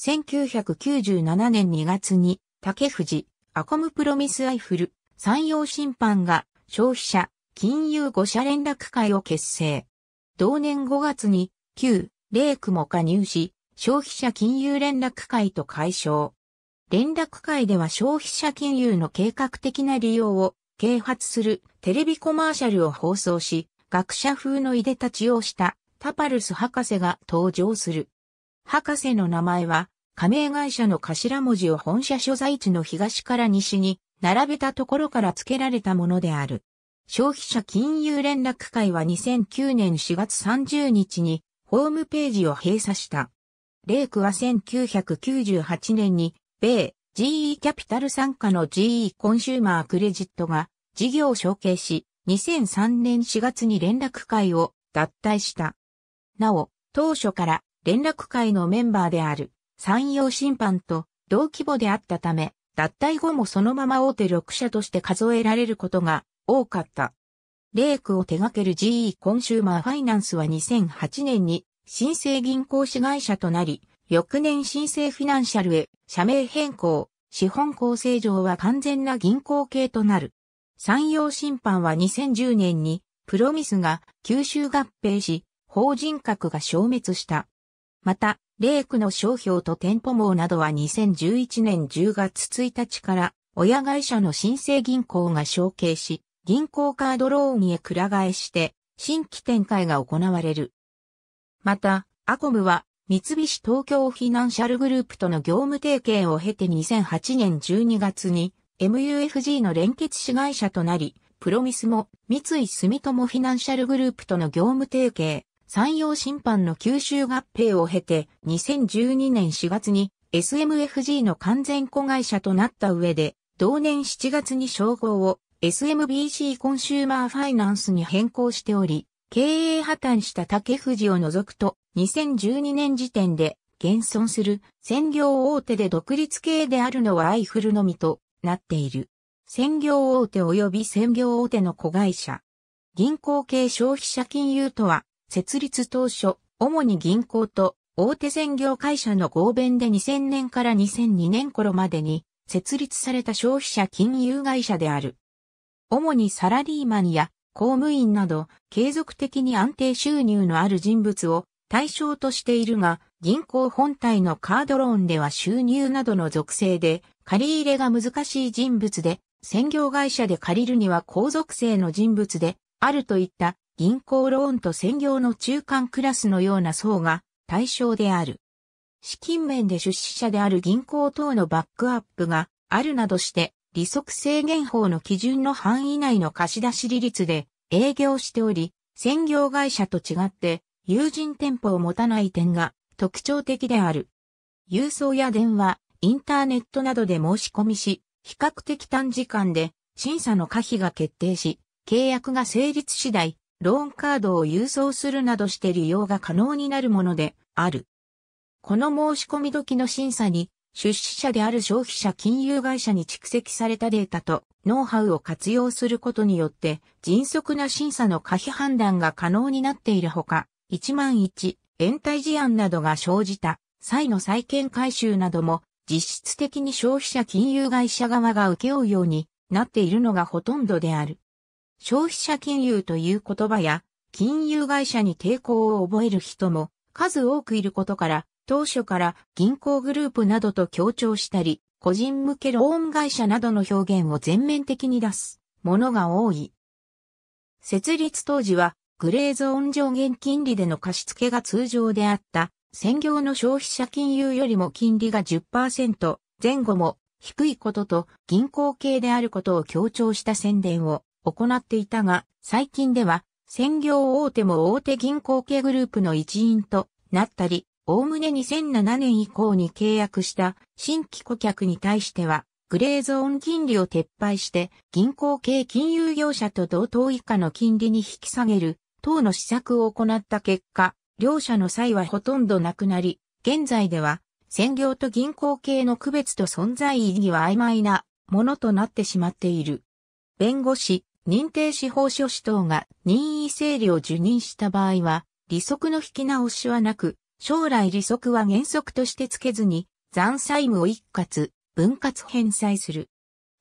1997年2月に、竹藤、アコムプロミスアイフル、産業審判が消費者、金融5社連絡会を結成。同年5月に、旧、レイクも加入し、消費者金融連絡会と解消。連絡会では消費者金融の計画的な利用を啓発するテレビコマーシャルを放送し、学者風のいでたちをしたタパルス博士が登場する。博士の名前は、加盟会社の頭文字を本社所在地の東から西に並べたところから付けられたものである。消費者金融連絡会は2009年4月30日にホームページを閉鎖した。レイクは1998年に米 GE キャピタル参加の GE コンシューマークレジットが事業を承継し、2003年4月に連絡会を脱退した。なお、当初から連絡会のメンバーである産業審判と同規模であったため、脱退後もそのまま大手6社として数えられることが多かった。レイクを手掛ける GE コンシューマーファイナンスは2008年に新生銀行子会社となり、翌年新生フィナンシャルへ社名変更、資本構成上は完全な銀行系となる。産業審判は2010年にプロミスが吸収合併し、法人格が消滅した。また、レイクの商標と店舗網などは2011年10月1日から親会社の新生銀行が承継し、銀行カードローンへくら替えして新規展開が行われる。また、アコムは三菱東京フィナンシャルグループとの業務提携を経て2008年12月に MUFG の連結子会社となり、プロミスも三井住友フィナンシャルグループとの業務提携、山陽審判の吸収合併を経て2012年4月に SMFG の完全子会社となった上で、同年7月に称号を SMBC コンシューマーファイナンスに変更しており、経営破綻した竹藤を除くと、2012年時点で、現存する専業大手で独立系であるのはアイフルのみとなっている。専業大手及び専業大手の子会社。銀行系消費者金融とは、設立当初、主に銀行と大手専業会社の合弁で2000年から2002年頃までに設立された消費者金融会社である。主にサラリーマンや公務員など継続的に安定収入のある人物を対象としているが、銀行本体のカードローンでは収入などの属性で借入れが難しい人物で、専業会社で借りるには後続性の人物であるといった銀行ローンと専業の中間クラスのような層が対象である。資金面で出資者である銀行等のバックアップがあるなどして利息制限法の基準の範囲内の貸し出し利率で営業しており、専業会社と違って友人店舗を持たない点が特徴的である。郵送や電話、インターネットなどで申し込みし、比較的短時間で審査の可否が決定し、契約が成立次第、ローンカードを郵送するなどして利用が可能になるものである。この申し込み時の審査に出資者である消費者金融会社に蓄積されたデータとノウハウを活用することによって迅速な審査の可否判断が可能になっているほか、1万1、延滞事案などが生じた際の債権回収なども実質的に消費者金融会社側が受け負うようになっているのがほとんどである。消費者金融という言葉や金融会社に抵抗を覚える人も数多くいることから当初から銀行グループなどと強調したり、個人向けローン会社などの表現を全面的に出すものが多い。設立当時はグレーゾーン上限金利での貸付が通常であった専業の消費者金融よりも金利が10%前後も低いことと銀行系であることを強調した宣伝を行っていたが、最近では専業大手も大手銀行系グループの一員となったり、おおむね2007年以降に契約した新規顧客に対しては、グレーゾーン金利を撤廃して銀行系金融業者と同等以下の金利に引き下げる等の施策を行った結果、両者の際はほとんどなくなり、現在では専業と銀行系の区別と存在意義は曖昧なものとなってしまっている。弁護士、認定司法書士等が任意整理を受任した場合は、利息の引き直しはなく、将来利息は原則としてつけずに、残債務を一括、分割返済する。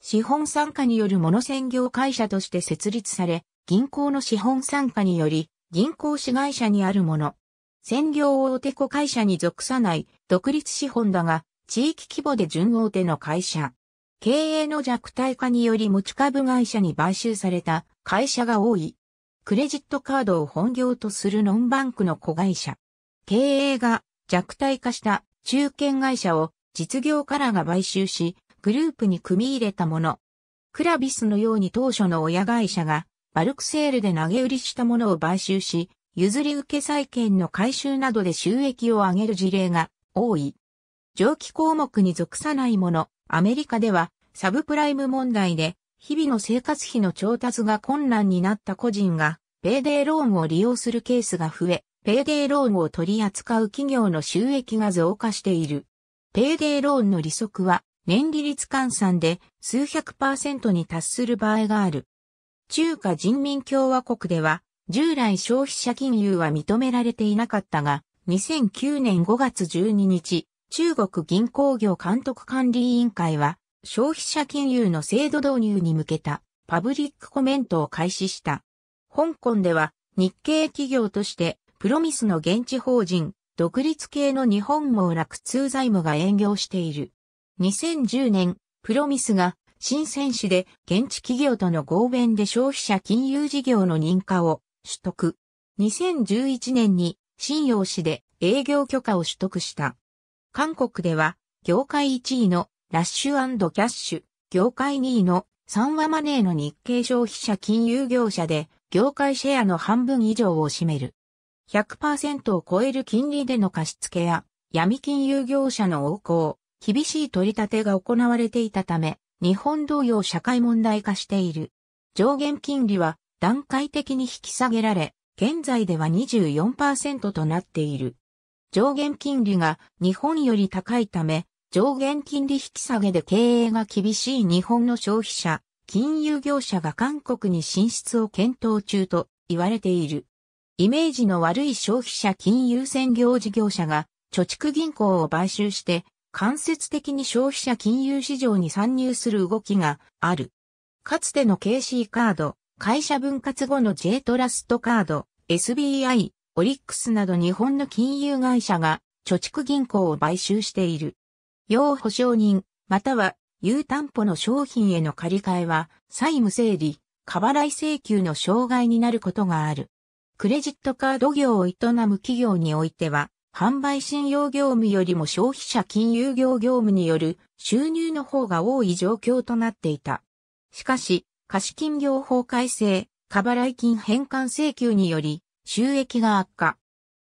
資本参加によるモノ専業会社として設立され、銀行の資本参加により、銀行子会社にあるもの。専業大手子会社に属さない独立資本だが、地域規模で準大手の会社。経営の弱体化により持ち株会社に買収された会社が多い。クレジットカードを本業とするノンバンクの子会社。経営が弱体化した中堅会社を実業家らが買収し、グループに組み入れたもの。クラビスのように当初の親会社がバルクセールで投げ売りしたものを買収し、譲り受け債権の回収などで収益を上げる事例が多い。上記項目に属さないもの、アメリカではサブプライム問題で日々の生活費の調達が困難になった個人が、米デーローンを利用するケースが増え、ペイデーローンを取り扱う企業の収益が増加している。ペイデーローンの利息は年利率換算で数百パーセントに達する場合がある。中華人民共和国では従来消費者金融は認められていなかったが、2009年5月12日、中国銀行業監督管理委員会は消費者金融の制度導入に向けたパブリックコメントを開始した。香港では日系企業としてプロミスの現地法人、独立系の日本網楽通財務が営業している。2010年、プロミスが新選手で現地企業との合弁で消費者金融事業の認可を取得。2011年に信用市で営業許可を取得した。韓国では業界1位のラッシュキャッシュ、業界2位の3話マネーの日経消費者金融業者で業界シェアの半分以上を占める。100%を超える金利での貸付や闇金融業者の横行、厳しい取り立てが行われていたため、日本同様社会問題化している。上限金利は段階的に引き下げられ、現在では24%となっている。上限金利が日本より高いため、上限金利引き下げで経営が厳しい日本の消費者、金融業者が韓国に進出を検討中と言われている。イメージの悪い消費者金融専業事業者が貯蓄銀行を買収して間接的に消費者金融市場に参入する動きがある。かつての KC カード、会社分割後の J トラストカード、SBI、オリックスなど日本の金融会社が貯蓄銀行を買収している。要保証人、または有担保の商品への借り換えは債務整理、過払い請求の障害になることがある。クレジットカード業を営む企業においては、販売信用業務よりも消費者金融業業務による収入の方が多い状況となっていた。しかし、貸金業法改正、過払い金返還請求により収益が悪化。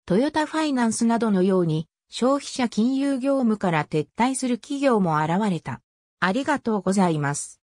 トヨタファイナンスなどのように消費者金融業務から撤退する企業も現れた。ありがとうございます。